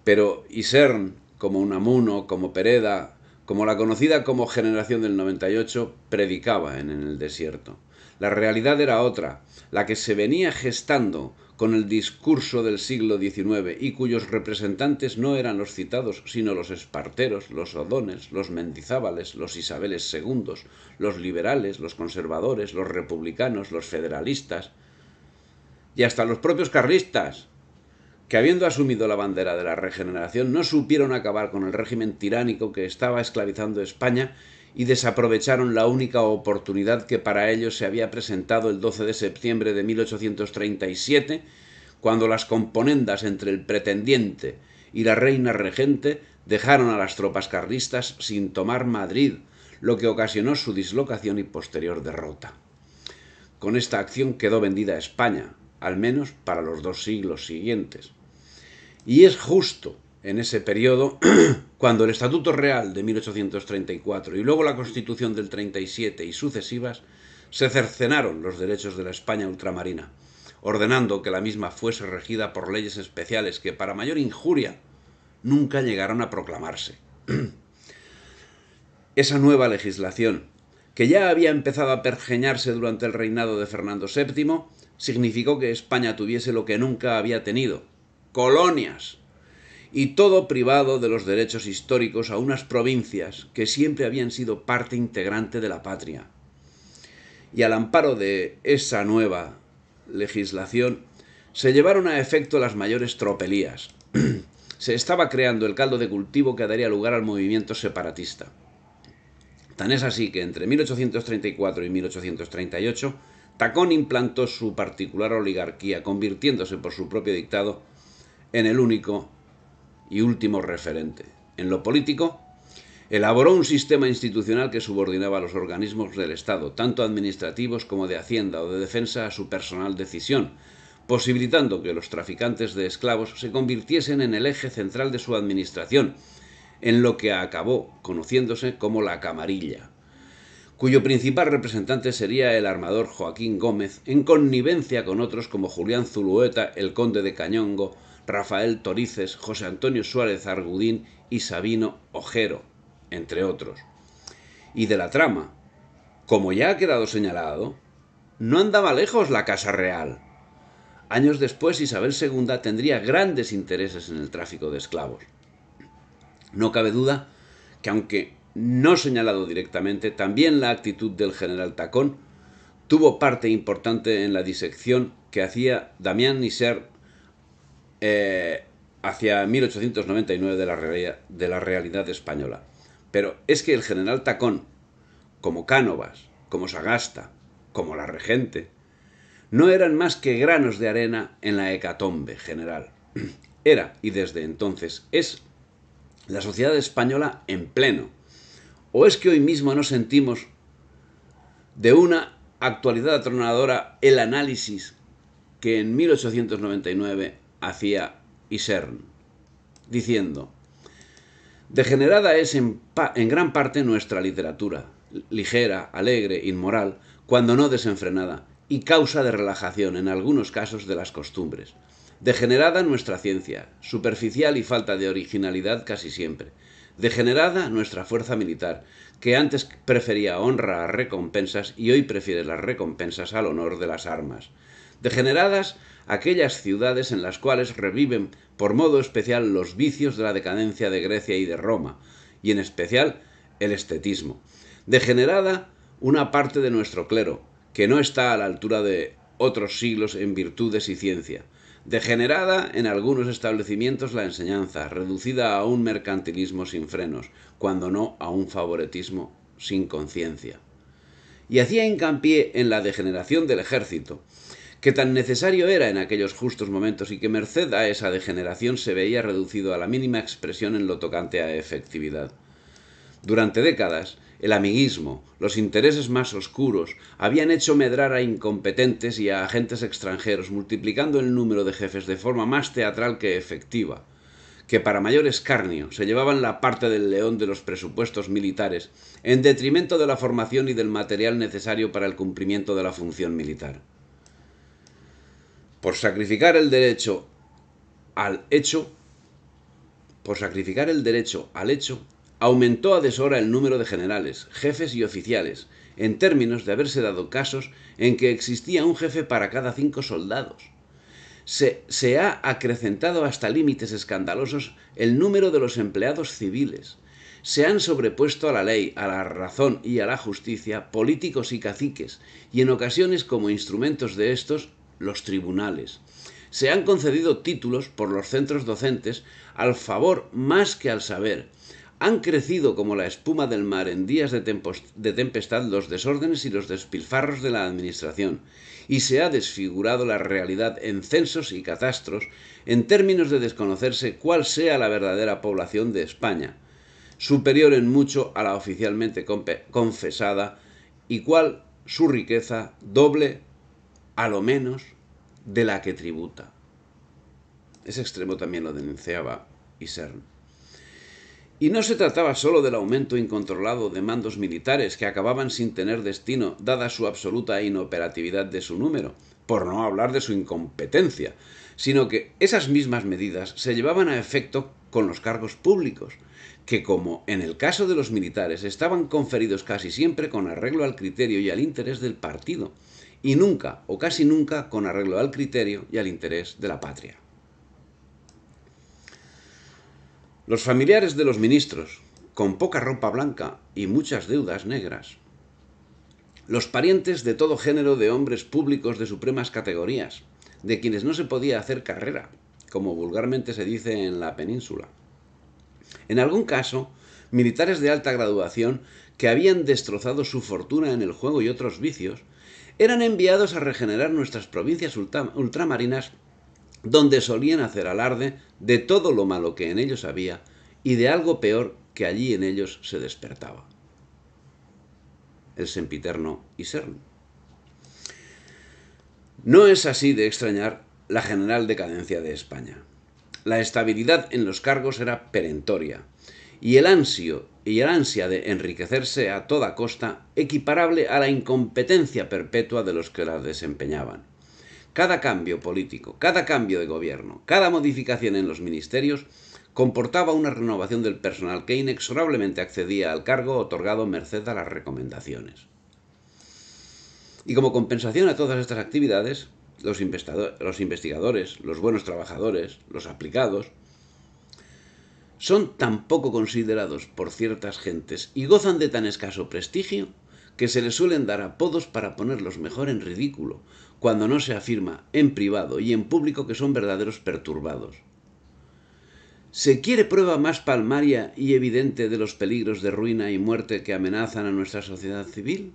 Pero Isern, como Unamuno, como Pereda, como la conocida como generación del 98, predicaba en el desierto. La realidad era otra, la que se venía gestando con el discurso del siglo XIX y cuyos representantes no eran los citados, sino los esparteros, los odones, los mendizábales, los isabeles segundos, los liberales, los conservadores, los republicanos, los federalistas y hasta los propios carlistas, que habiendo asumido la bandera de la regeneración no supieron acabar con el régimen tiránico que estaba esclavizando España y desaprovecharon la única oportunidad que para ellos se había presentado el 12 de septiembre de 1837, cuando las componendas entre el pretendiente y la reina regente dejaron a las tropas carlistas sin tomar Madrid, lo que ocasionó su dislocación y posterior derrota. Con esta acción quedó vendida España, al menos para los dos siglos siguientes. Y es justo en ese periodo, [CLEARS THROAT] cuando el Estatuto Real de 1834 y luego la Constitución del 37 y sucesivas, se cercenaron los derechos de la España ultramarina, ordenando que la misma fuese regida por leyes especiales que, para mayor injuria, nunca llegaron a proclamarse. [CLEARS THROAT] Esa nueva legislación, que ya había empezado a pergeñarse durante el reinado de Fernando VII, significó que España tuviese lo que nunca había tenido, colonias y todo privado de los derechos históricos a unas provincias que siempre habían sido parte integrante de la patria. Y al amparo de esa nueva legislación, se llevaron a efecto las mayores tropelías. [CLEARS THROAT] se estaba creando el caldo de cultivo que daría lugar al movimiento separatista. Tan es así que entre 1834 y 1838, Tacón implantó su particular oligarquía, convirtiéndose por su propio dictado en el único y último referente. En lo político, elaboró un sistema institucional que subordinaba a los organismos del Estado, tanto administrativos como de Hacienda o de Defensa, a su personal decisión, posibilitando que los traficantes de esclavos se convirtiesen en el eje central de su administración, en lo que acabó conociéndose como la camarilla, cuyo principal representante sería el armador Joaquín Gómez, en connivencia con otros como Julián Zulueta, el conde de Cañongo, Rafael Torices, José Antonio Suárez Argudín y Sabino Ojero, entre otros. Y de la trama, como ya ha quedado señalado, no andaba lejos la Casa Real. Años después Isabel II tendría grandes intereses en el tráfico de esclavos. No cabe duda que aunque no señalado directamente, también la actitud del general Tacón tuvo parte importante en la disección que hacía Damián Nisser eh, hacia 1899 de la, realidad, de la realidad española. Pero es que el general Tacón, como Cánovas, como Sagasta, como la Regente, no eran más que granos de arena en la hecatombe general. [CLEARS THROAT] Era, y desde entonces es, la sociedad española en pleno. ¿O es que hoy mismo no sentimos de una actualidad atronadora el análisis que en 1899 hacia Isern, diciendo, Degenerada es en, en gran parte nuestra literatura, ligera, alegre, inmoral, cuando no desenfrenada, y causa de relajación en algunos casos de las costumbres. Degenerada nuestra ciencia, superficial y falta de originalidad casi siempre. Degenerada nuestra fuerza militar, que antes prefería honra a recompensas y hoy prefiere las recompensas al honor de las armas. Degeneradas aquellas ciudades en las cuales reviven por modo especial los vicios de la decadencia de Grecia y de Roma, y en especial el estetismo. Degenerada una parte de nuestro clero, que no está a la altura de otros siglos en virtudes y ciencia. Degenerada en algunos establecimientos la enseñanza, reducida a un mercantilismo sin frenos, cuando no a un favoritismo sin conciencia. Y hacía hincapié en la degeneración del ejército, que tan necesario era en aquellos justos momentos y que merced a esa degeneración se veía reducido a la mínima expresión en lo tocante a efectividad. Durante décadas, el amiguismo, los intereses más oscuros, habían hecho medrar a incompetentes y a agentes extranjeros, multiplicando el número de jefes de forma más teatral que efectiva, que para mayor escarnio se llevaban la parte del león de los presupuestos militares, en detrimento de la formación y del material necesario para el cumplimiento de la función militar por sacrificar el derecho al hecho, por sacrificar el derecho al hecho, aumentó a deshora el número de generales, jefes y oficiales, en términos de haberse dado casos en que existía un jefe para cada cinco soldados. Se, se ha acrecentado hasta límites escandalosos el número de los empleados civiles. Se han sobrepuesto a la ley, a la razón y a la justicia políticos y caciques, y en ocasiones como instrumentos de estos los tribunales. Se han concedido títulos por los centros docentes al favor más que al saber. Han crecido como la espuma del mar en días de, tempestad los desórdenes y los despilfarros de la administración, y se ha desfigurado la realidad en censos y catastros en términos de desconocerse cuál sea la verdadera población de España, superior en mucho a la oficialmente confesada, y cuál su riqueza doble a lo menos de la que tributa. Ese extremo también lo denunciaba Isern. Y no se trataba solo del aumento incontrolado de mandos militares que acababan sin tener destino, dada su absoluta inoperatividad de su número, por no hablar de su incompetencia, sino que esas mismas medidas se llevaban a efecto con los cargos públicos, que como en el caso de los militares estaban conferidos casi siempre con arreglo al criterio y al interés del partido, y nunca o casi nunca con arreglo al criterio y al interés de la patria. Los familiares de los ministros, con poca ropa blanca y muchas deudas negras. Los parientes de todo género de hombres públicos de supremas categorías, de quienes no se podía hacer carrera, como vulgarmente se dice en la península. En algún caso, militares de alta graduación que habían destrozado su fortuna en el juego y otros vicios, eran enviados a regenerar nuestras provincias ultramarinas donde solían hacer alarde de todo lo malo que en ellos había y de algo peor que allí en ellos se despertaba. El sempiterno y serno. No es así de extrañar la general decadencia de España. La estabilidad en los cargos era perentoria y el ansio y el ansia de enriquecerse a toda costa equiparable a la incompetencia perpetua de los que la desempeñaban. Cada cambio político, cada cambio de gobierno, cada modificación en los ministerios comportaba una renovación del personal que inexorablemente accedía al cargo otorgado merced a las recomendaciones. Y como compensación a todas estas actividades, los, investigadores, los buenos trabajadores, los aplicados, son tan poco considerados por ciertas gentes y gozan de tan escaso prestigio que se les suelen dar apodos para ponerlos mejor en ridículo, cuando no se afirma en privado y en público que son verdaderos perturbados. ¿Se quiere prueba más palmaria y evidente de los peligros de ruina y muerte que amenazan a nuestra sociedad civil?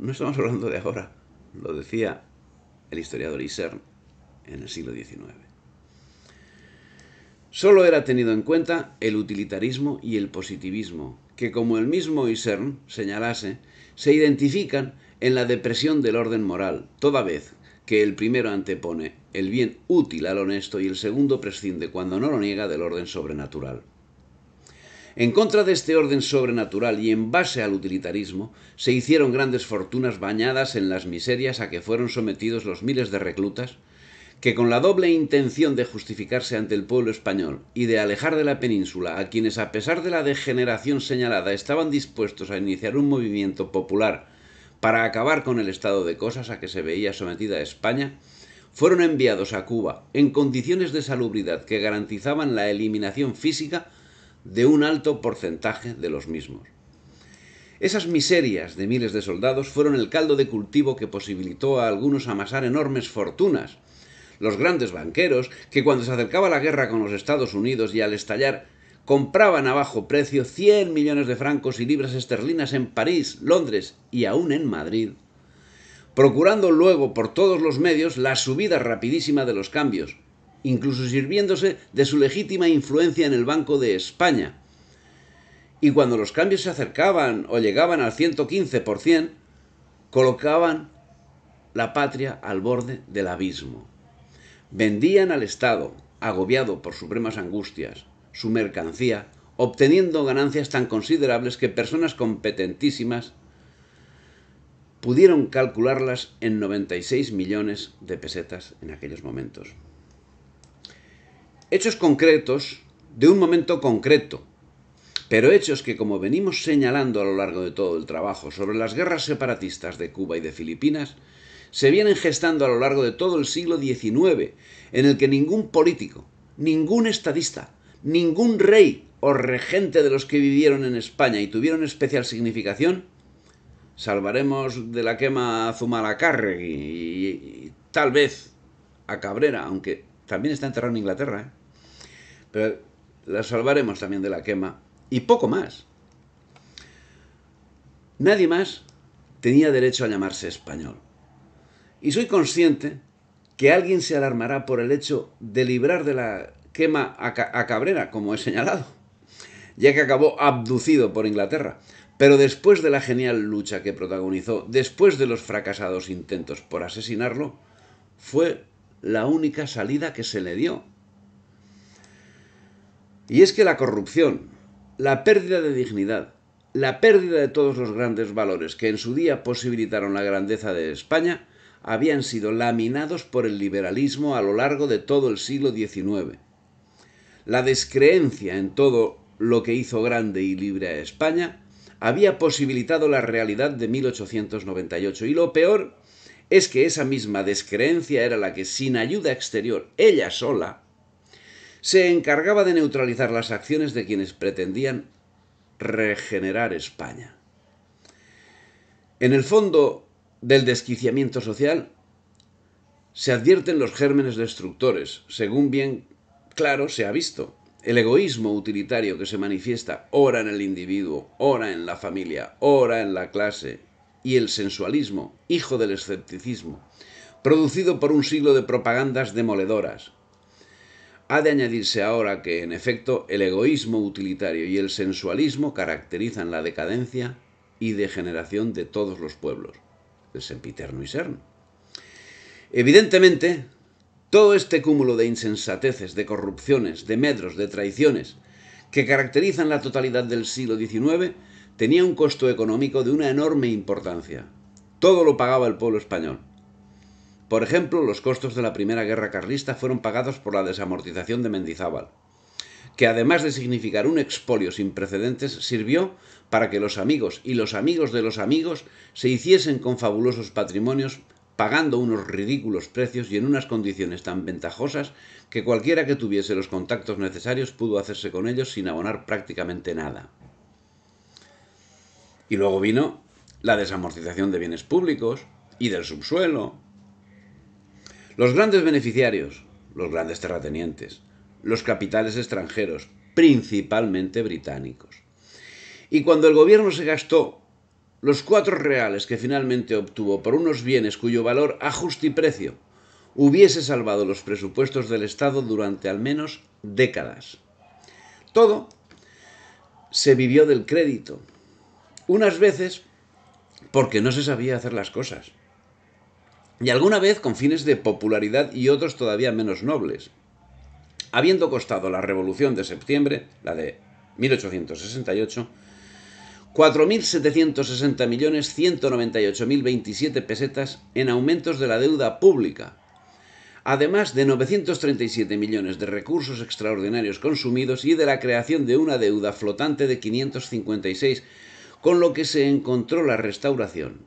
No estamos hablando de ahora, lo decía el historiador Isern en el siglo XIX. Solo era tenido en cuenta el utilitarismo y el positivismo, que como el mismo Isern señalase, se identifican en la depresión del orden moral, toda vez que el primero antepone el bien útil al honesto y el segundo prescinde cuando no lo niega del orden sobrenatural. En contra de este orden sobrenatural y en base al utilitarismo, se hicieron grandes fortunas bañadas en las miserias a que fueron sometidos los miles de reclutas, que con la doble intención de justificarse ante el pueblo español y de alejar de la península a quienes a pesar de la degeneración señalada estaban dispuestos a iniciar un movimiento popular para acabar con el estado de cosas a que se veía sometida España, fueron enviados a Cuba en condiciones de salubridad que garantizaban la eliminación física de un alto porcentaje de los mismos. Esas miserias de miles de soldados fueron el caldo de cultivo que posibilitó a algunos amasar enormes fortunas, los grandes banqueros, que cuando se acercaba la guerra con los Estados Unidos y al estallar compraban a bajo precio 100 millones de francos y libras esterlinas en París, Londres y aún en Madrid, procurando luego por todos los medios la subida rapidísima de los cambios, incluso sirviéndose de su legítima influencia en el Banco de España. Y cuando los cambios se acercaban o llegaban al 115%, colocaban la patria al borde del abismo vendían al Estado, agobiado por supremas angustias, su mercancía, obteniendo ganancias tan considerables que personas competentísimas pudieron calcularlas en 96 millones de pesetas en aquellos momentos. Hechos concretos de un momento concreto, pero hechos que, como venimos señalando a lo largo de todo el trabajo sobre las guerras separatistas de Cuba y de Filipinas, se vienen gestando a lo largo de todo el siglo XIX, en el que ningún político, ningún estadista, ningún rey o regente de los que vivieron en España y tuvieron especial significación, salvaremos de la quema a Zumalacárregui y, tal vez a Cabrera, aunque también está enterrado en Inglaterra, ¿eh? pero la salvaremos también de la quema y poco más. Nadie más tenía derecho a llamarse español. Y soy consciente que alguien se alarmará por el hecho de librar de la quema a, Cabrera, como he señalado, ya que acabó abducido por Inglaterra. Pero después de la genial lucha que protagonizó, después de los fracasados intentos por asesinarlo, fue la única salida que se le dio. Y es que la corrupción, la pérdida de dignidad, la pérdida de todos los grandes valores que en su día posibilitaron la grandeza de España, habían sido laminados por el liberalismo a lo largo de todo el siglo XIX. La descreencia en todo lo que hizo grande y libre a España había posibilitado la realidad de 1898 y lo peor es que esa misma descreencia era la que, sin ayuda exterior, ella sola, se encargaba de neutralizar las acciones de quienes pretendían regenerar España. En el fondo, del desquiciamiento social se advierten los gérmenes destructores, según bien claro se ha visto. El egoísmo utilitario que se manifiesta ora en el individuo, ora en la familia, ora en la clase, y el sensualismo, hijo del escepticismo, producido por un siglo de propagandas demoledoras. Ha de añadirse ahora que, en efecto, el egoísmo utilitario y el sensualismo caracterizan la decadencia y degeneración de todos los pueblos sempiterno y serno. Evidentemente, todo este cúmulo de insensateces, de corrupciones, de medros, de traiciones, que caracterizan la totalidad del siglo XIX, tenía un costo económico de una enorme importancia. Todo lo pagaba el pueblo español. Por ejemplo, los costos de la Primera Guerra Carlista fueron pagados por la desamortización de Mendizábal, que además de significar un expolio sin precedentes, sirvió para que los amigos y los amigos de los amigos se hiciesen con fabulosos patrimonios pagando unos ridículos precios y en unas condiciones tan ventajosas que cualquiera que tuviese los contactos necesarios pudo hacerse con ellos sin abonar prácticamente nada. Y luego vino la desamortización de bienes públicos y del subsuelo. Los grandes beneficiarios, los grandes terratenientes, los capitales extranjeros, principalmente británicos. Y cuando el gobierno se gastó los cuatro reales que finalmente obtuvo por unos bienes cuyo valor ajuste y precio hubiese salvado los presupuestos del Estado durante al menos décadas. Todo se vivió del crédito, unas veces porque no se sabía hacer las cosas, y alguna vez con fines de popularidad y otros todavía menos nobles, habiendo costado la Revolución de Septiembre, la de 1868, 4.760.198.027 pesetas en aumentos de la deuda pública, además de 937 millones de recursos extraordinarios consumidos y de la creación de una deuda flotante de 556, con lo que se encontró la restauración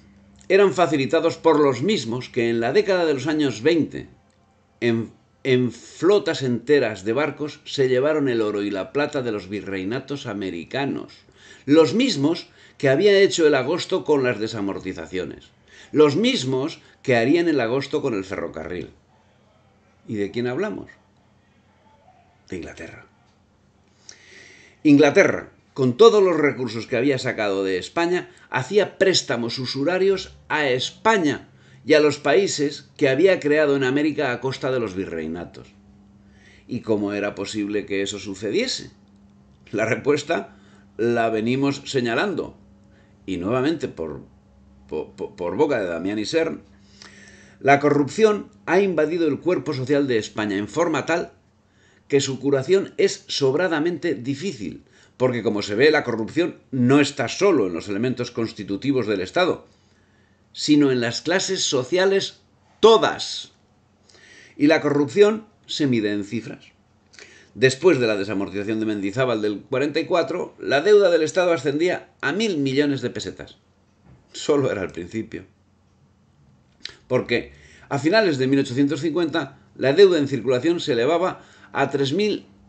eran facilitados por los mismos que en la década de los años 20, en, en flotas enteras de barcos, se llevaron el oro y la plata de los virreinatos americanos, los mismos que había hecho el agosto con las desamortizaciones, los mismos que harían el agosto con el ferrocarril. ¿Y de quién hablamos? De Inglaterra. Inglaterra, con todos los recursos que había sacado de España, hacía préstamos usurarios a España y a los países que había creado en América a costa de los virreinatos. ¿Y cómo era posible que eso sucediese? La respuesta la venimos señalando, y nuevamente por, boca de Damián y La corrupción ha invadido el cuerpo social de España en forma tal que su curación es sobradamente difícil, porque como se ve, la corrupción no está solo en los elementos constitutivos del Estado, sino en las clases sociales todas. Y la corrupción se mide en cifras. Después de la desamortización de Mendizábal del 44, la deuda del Estado ascendía a mil millones de pesetas. Solo era al principio. Porque a finales de 1850 la deuda en circulación se elevaba a 3.000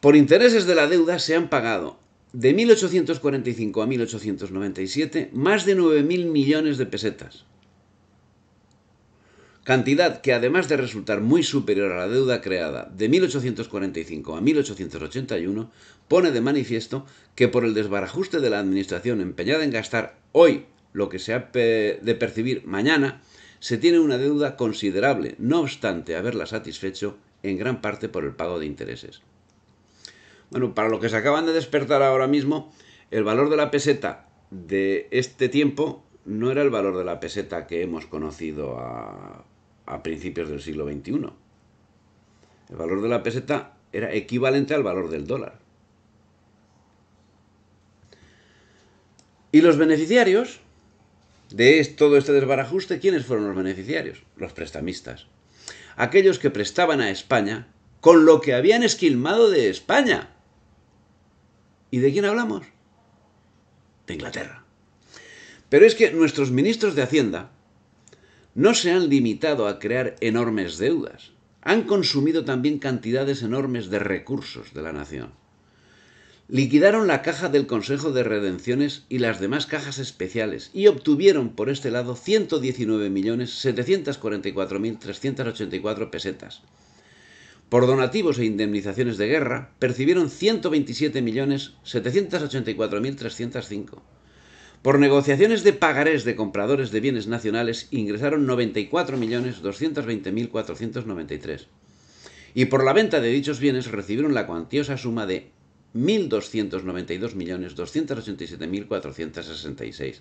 por intereses de la deuda se han pagado de 1845 a 1897 más de 9.000 millones de pesetas. Cantidad que además de resultar muy superior a la deuda creada de 1845 a 1881, pone de manifiesto que por el desbarajuste de la Administración empeñada en gastar hoy lo que se ha de percibir mañana, se tiene una deuda considerable, no obstante haberla satisfecho en gran parte por el pago de intereses. Bueno, para lo que se acaban de despertar ahora mismo, el valor de la peseta de este tiempo no era el valor de la peseta que hemos conocido a, a principios del siglo XXI. El valor de la peseta era equivalente al valor del dólar. Y los beneficiarios de todo este desbarajuste, ¿quiénes fueron los beneficiarios? Los prestamistas. Aquellos que prestaban a España con lo que habían esquilmado de España. ¿Y de quién hablamos? De Inglaterra. Pero es que nuestros ministros de Hacienda no se han limitado a crear enormes deudas, han consumido también cantidades enormes de recursos de la nación. Liquidaron la caja del Consejo de Redenciones y las demás cajas especiales y obtuvieron por este lado 119.744.384 pesetas, por donativos e indemnizaciones de guerra, percibieron 127.784.305. Por negociaciones de pagarés de compradores de bienes nacionales ingresaron 94.220.493. Y por la venta de dichos bienes recibieron la cuantiosa suma de 1.292.287.466.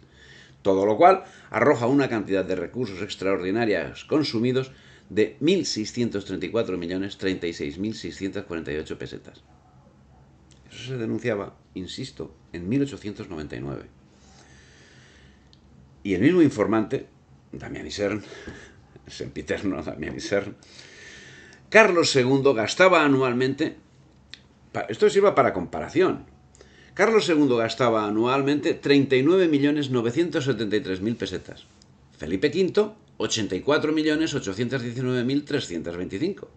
Todo lo cual arroja una cantidad de recursos extraordinarios consumidos de 1.634.036.648 pesetas. Eso se denunciaba, insisto, en 1899. Y el mismo informante, Damián Isern, sempiterno [LAUGHS] Damián Isern, Carlos II gastaba anualmente, esto sirva para comparación, Carlos II gastaba anualmente 39.973.000 pesetas. Felipe V 84.819.325.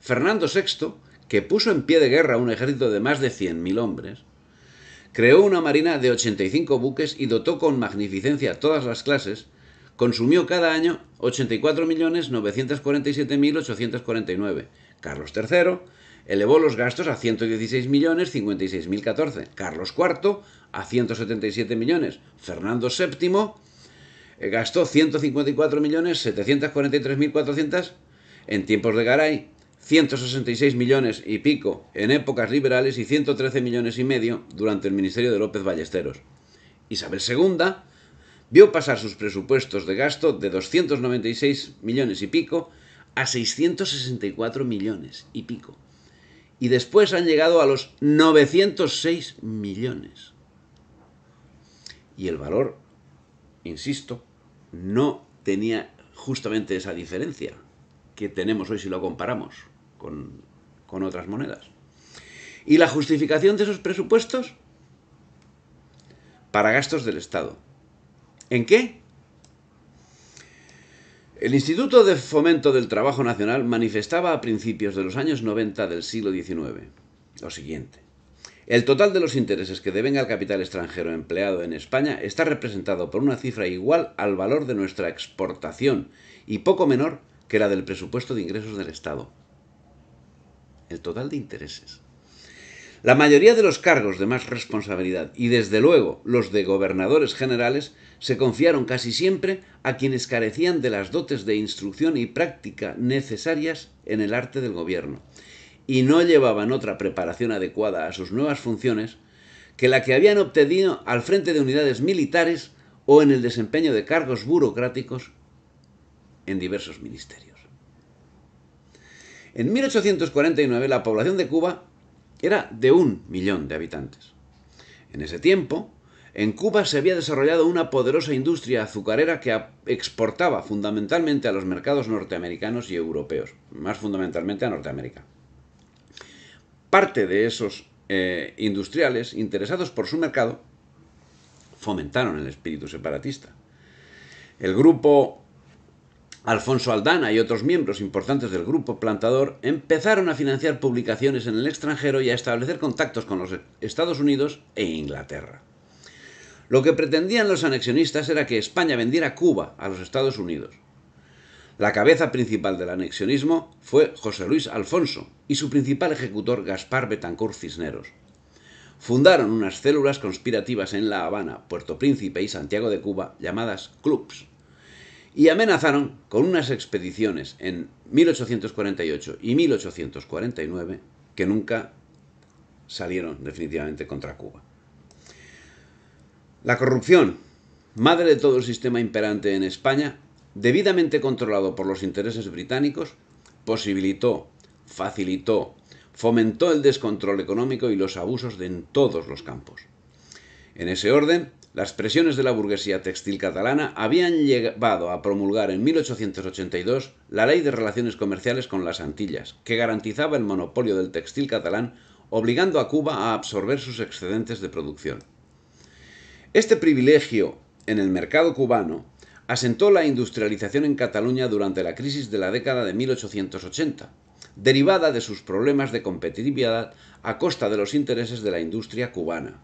Fernando VI, que puso en pie de guerra un ejército de más de 100.000 hombres, creó una marina de 85 buques y dotó con magnificencia todas las clases, consumió cada año 84.947.849. Carlos III elevó los gastos a 116.056.014, Carlos IV a 177 millones, Fernando VII eh, gastó millones 154.743.400 en tiempos de Garay, 166 millones y pico en épocas liberales y 113 millones y medio durante el ministerio de López Ballesteros. Isabel II vio pasar sus presupuestos de gasto de 296 millones y pico a 664 millones y pico. Y después han llegado a los 906 millones. Y el valor, insisto, no tenía justamente esa diferencia que tenemos hoy si lo comparamos con, con otras monedas. ¿Y la justificación de esos presupuestos? Para gastos del Estado. ¿En qué? El Instituto de Fomento del Trabajo Nacional manifestaba a principios de los años 90 del siglo XIX lo siguiente. El total de los intereses que deben al capital extranjero empleado en España está representado por una cifra igual al valor de nuestra exportación y poco menor que la del presupuesto de ingresos del Estado. El total de intereses. La mayoría de los cargos de más responsabilidad y desde luego los de gobernadores generales se confiaron casi siempre a quienes carecían de las dotes de instrucción y práctica necesarias en el arte del gobierno y no llevaban otra preparación adecuada a sus nuevas funciones que la que habían obtenido al frente de unidades militares o en el desempeño de cargos burocráticos en diversos ministerios. En 1849 la población de Cuba era de un millón de habitantes. En ese tiempo, en Cuba se había desarrollado una poderosa industria azucarera que exportaba fundamentalmente a los mercados norteamericanos y europeos, más fundamentalmente a Norteamérica parte de esos eh, industriales interesados por su mercado fomentaron el espíritu separatista. El grupo Alfonso Aldana y otros miembros importantes del grupo plantador empezaron a financiar publicaciones en el extranjero y a establecer contactos con los Estados Unidos e Inglaterra. Lo que pretendían los anexionistas era que España vendiera Cuba a los Estados Unidos, la cabeza principal del anexionismo fue José Luis Alfonso y su principal ejecutor Gaspar Betancourt Cisneros. Fundaron unas células conspirativas en La Habana, Puerto Príncipe y Santiago de Cuba llamadas clubs y amenazaron con unas expediciones en 1848 y 1849 que nunca salieron definitivamente contra Cuba. La corrupción, madre de todo el sistema imperante en España, debidamente controlado por los intereses británicos, posibilitó, facilitó, fomentó el descontrol económico y los abusos en todos los campos. En ese orden, las presiones de la burguesía textil catalana habían llevado a promulgar en 1882 la Ley de Relaciones Comerciales con las Antillas, que garantizaba el monopolio del textil catalán, obligando a Cuba a absorber sus excedentes de producción. Este privilegio en el mercado cubano asentó la industrialización en Cataluña durante la crisis de la década de 1880, derivada de sus problemas de competitividad a costa de los intereses de la industria cubana,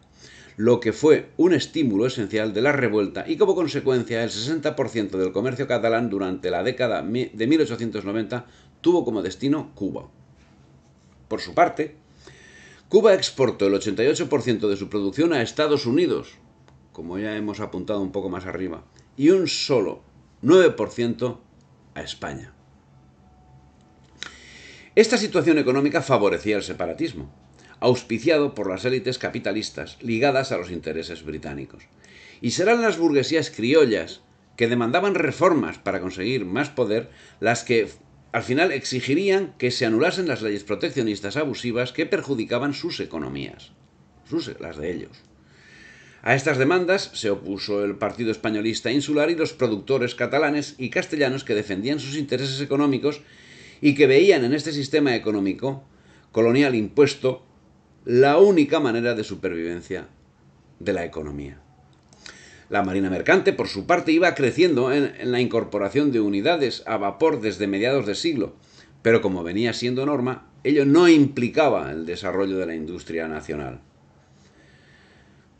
lo que fue un estímulo esencial de la revuelta y como consecuencia el 60% del comercio catalán durante la década de 1890 tuvo como destino Cuba. Por su parte, Cuba exportó el 88% de su producción a Estados Unidos, como ya hemos apuntado un poco más arriba, y un solo 9% a España. Esta situación económica favorecía el separatismo, auspiciado por las élites capitalistas ligadas a los intereses británicos. Y serán las burguesías criollas que demandaban reformas para conseguir más poder las que al final exigirían que se anulasen las leyes proteccionistas abusivas que perjudicaban sus economías, sus, las de ellos. A estas demandas se opuso el Partido Españolista Insular y los productores catalanes y castellanos que defendían sus intereses económicos y que veían en este sistema económico colonial impuesto la única manera de supervivencia de la economía. La Marina Mercante, por su parte, iba creciendo en, la incorporación de unidades a vapor desde mediados de siglo, pero como venía siendo norma, ello no implicaba el desarrollo de la industria nacional.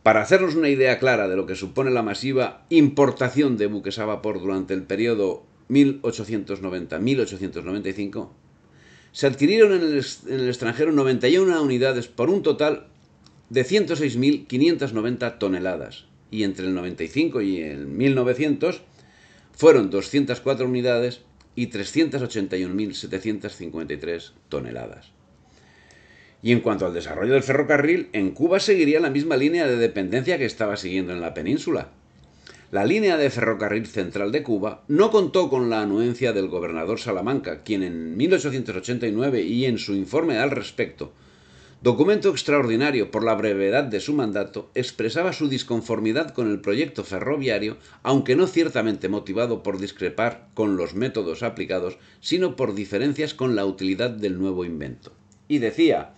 Para hacernos una idea clara de lo que supone la masiva importación de buques a vapor durante el periodo 1890-1895, se adquirieron en el, extranjero 91 unidades por un total de 106.590 toneladas y entre el 95 y el 1900 fueron 204 unidades y 381.753 toneladas. Y en cuanto al desarrollo del ferrocarril, en Cuba seguiría la misma línea de dependencia que estaba siguiendo en la península. La línea de ferrocarril central de Cuba no contó con la anuencia del gobernador Salamanca, quien en 1889 y en su informe al respecto, documento extraordinario por la brevedad de su mandato, expresaba su disconformidad con el proyecto ferroviario, aunque no ciertamente motivado por discrepar con los métodos aplicados, sino por diferencias con la utilidad del nuevo invento. Y decía,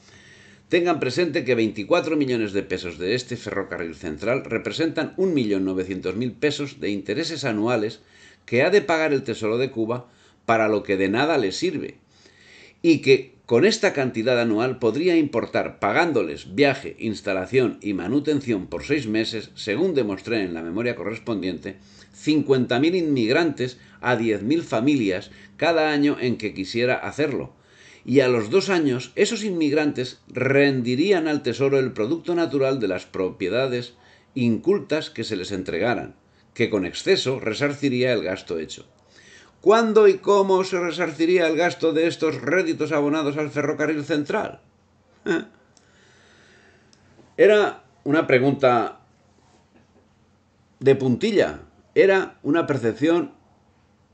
Tengan presente que 24 millones de pesos de este ferrocarril central representan 1.900.000 pesos de intereses anuales que ha de pagar el Tesoro de Cuba para lo que de nada le sirve. Y que con esta cantidad anual podría importar, pagándoles viaje, instalación y manutención por seis meses, según demostré en la memoria correspondiente, 50.000 inmigrantes a 10.000 familias cada año en que quisiera hacerlo y a los dos años esos inmigrantes rendirían al tesoro el producto natural de las propiedades incultas que se les entregaran, que con exceso resarciría el gasto hecho. ¿Cuándo y cómo se resarciría el gasto de estos réditos abonados al ferrocarril central? ¿Eh? Era una pregunta de puntilla, era una percepción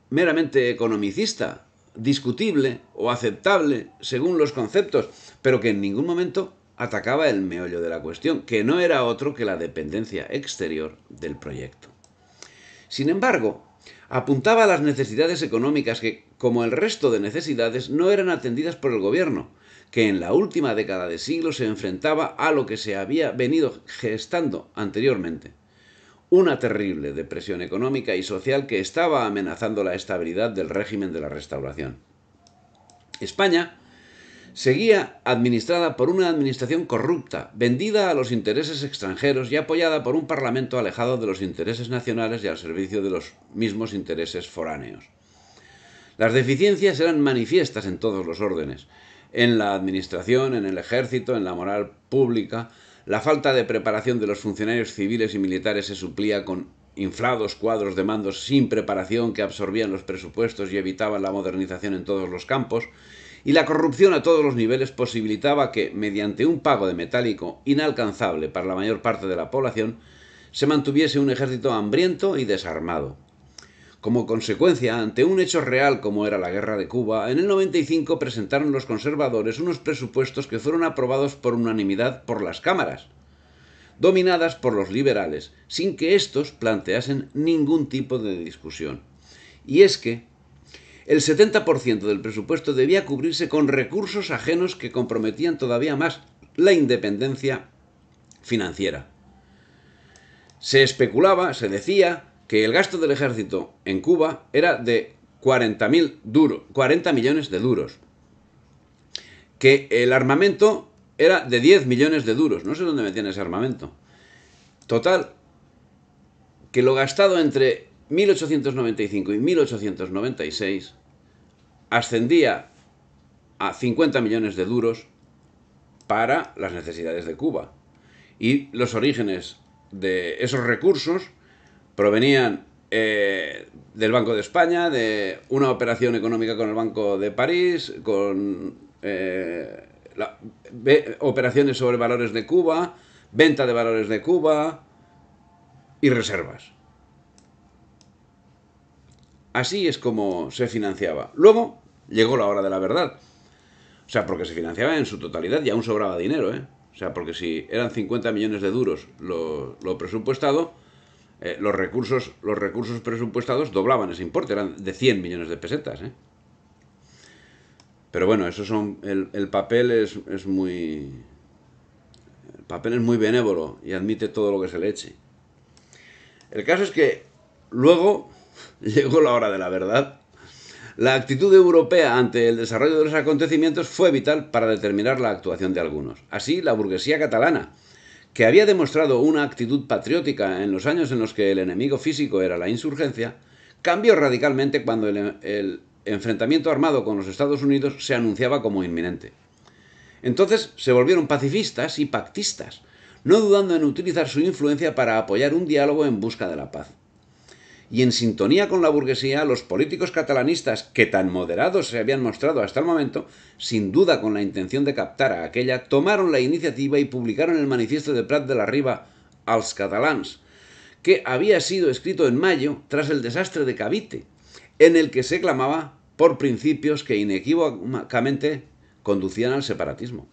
meramente economicista, discutible o aceptable según los conceptos, pero que en ningún momento atacaba el meollo de la cuestión, que no era otro que la dependencia exterior del proyecto. Sin embargo, apuntaba a las necesidades económicas que, como el resto de necesidades, no eran atendidas por el gobierno, que en la última década de siglo se enfrentaba a lo que se había venido gestando anteriormente, una terrible depresión económica y social que estaba amenazando la estabilidad del régimen de la restauración. España seguía administrada por una administración corrupta, vendida a los intereses extranjeros y apoyada por un parlamento alejado de los intereses nacionales y al servicio de los mismos intereses foráneos. Las deficiencias eran manifiestas en todos los órdenes, en la administración, en el ejército, en la moral pública, la falta de preparación de los funcionarios civiles y militares se suplía con inflados cuadros de mandos sin preparación que absorbían los presupuestos y evitaban la modernización en todos los campos, y la corrupción a todos los niveles posibilitaba que, mediante un pago de metálico inalcanzable para la mayor parte de la población, se mantuviese un ejército hambriento y desarmado. Como consecuencia, ante un hecho real como era la guerra de Cuba, en el 95 presentaron los conservadores unos presupuestos que fueron aprobados por unanimidad por las cámaras, dominadas por los liberales, sin que estos planteasen ningún tipo de discusión. Y es que el 70% del presupuesto debía cubrirse con recursos ajenos que comprometían todavía más la independencia financiera. Se especulaba, se decía, que el gasto del ejército en Cuba era de 40, duro, 40 millones de duros, que el armamento era de 10 millones de duros, no sé dónde metían ese armamento. Total, que lo gastado entre 1895 y 1896 ascendía a 50 millones de duros para las necesidades de Cuba. Y los orígenes de esos recursos provenían eh, del Banco de España, de una operación económica con el Banco de París, con eh, operaciones sobre valores de Cuba, venta de valores de Cuba y reservas. Así es como se financiaba. Luego llegó la hora de la verdad. O sea, porque se financiaba en su totalidad y aún sobraba dinero, ¿eh? O sea, porque si eran 50 millones de duros lo presupuestado, eh, los, recursos, los recursos presupuestados doblaban ese importe, eran de 100 millones de pesetas. ¿eh? Pero bueno, eso son, el, papel es, muy... El papel es muy benévolo y admite todo lo que se le eche. El caso es que luego [LAUGHS] llegó la hora de la verdad. La actitud europea ante el desarrollo de los acontecimientos fue vital para determinar la actuación de algunos. Así, la burguesía catalana, que había demostrado una actitud patriótica en los años en los que el enemigo físico era la insurgencia, cambió radicalmente cuando el, enfrentamiento armado con los Estados Unidos se anunciaba como inminente. Entonces se volvieron pacifistas y pactistas, no dudando en utilizar su influencia para apoyar un diálogo en busca de la paz y en sintonía con la burguesía, los políticos catalanistas, que tan moderados se habían mostrado hasta el momento, sin duda con la intención de captar a aquella, tomaron la iniciativa y publicaron el manifiesto de Prat de la Riba als catalans, que había sido escrito en mayo tras el desastre de Cavite, en el que se clamaba por principios que inequívocamente conducían al separatismo.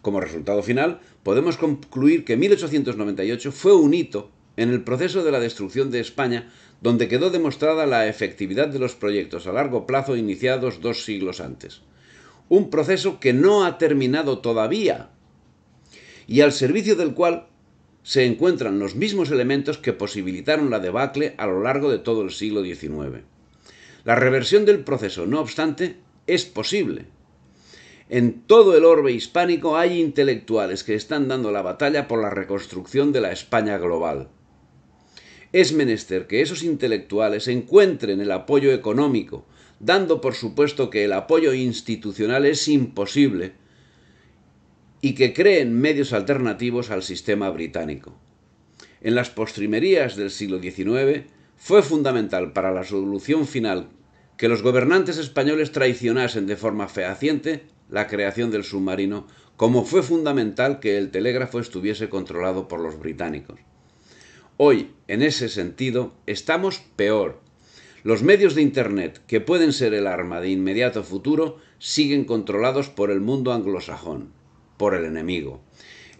Como resultado final, podemos concluir que 1898 fue un hito en el proceso de la destrucción de España, donde quedó demostrada la efectividad de los proyectos a largo plazo iniciados dos siglos antes. Un proceso que no ha terminado todavía y al servicio del cual se encuentran los mismos elementos que posibilitaron la debacle a lo largo de todo el siglo XIX. La reversión del proceso, no obstante, es posible. En todo el orbe hispánico hay intelectuales que están dando la batalla por la reconstrucción de la España global. Es menester que esos intelectuales encuentren el apoyo económico, dando por supuesto que el apoyo institucional es imposible, y que creen medios alternativos al sistema británico. En las postrimerías del siglo XIX fue fundamental para la solución final que los gobernantes españoles traicionasen de forma fehaciente la creación del submarino, como fue fundamental que el telégrafo estuviese controlado por los británicos. Hoy, en ese sentido, estamos peor. Los medios de Internet, que pueden ser el arma de inmediato futuro, siguen controlados por el mundo anglosajón, por el enemigo.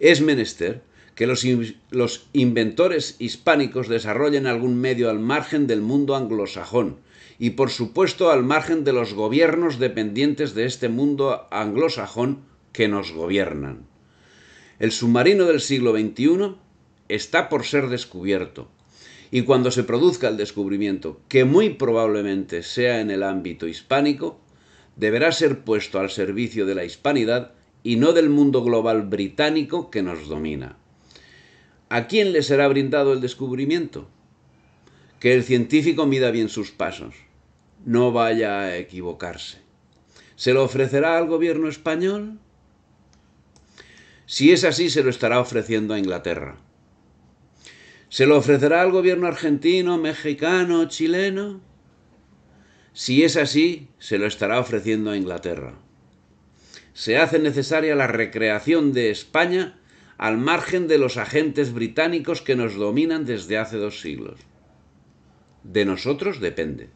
Es menester que los, inventores hispánicos desarrollen algún medio al margen del mundo anglosajón y por supuesto al margen de los gobiernos dependientes de este mundo anglosajón que nos gobiernan. El submarino del siglo XXI está por ser descubierto. Y cuando se produzca el descubrimiento, que muy probablemente sea en el ámbito hispánico, deberá ser puesto al servicio de la hispanidad y no del mundo global británico que nos domina. ¿A quién le será brindado el descubrimiento? Que el científico mida bien sus pasos. No vaya a equivocarse. ¿Se lo ofrecerá al gobierno español? Si es así, se lo estará ofreciendo a Inglaterra. ¿Se lo ofrecerá al gobierno argentino, mexicano, chileno? Si es así, se lo estará ofreciendo a Inglaterra. Se hace necesaria la recreación de España al margen de los agentes británicos que nos dominan desde hace dos siglos. De nosotros depende.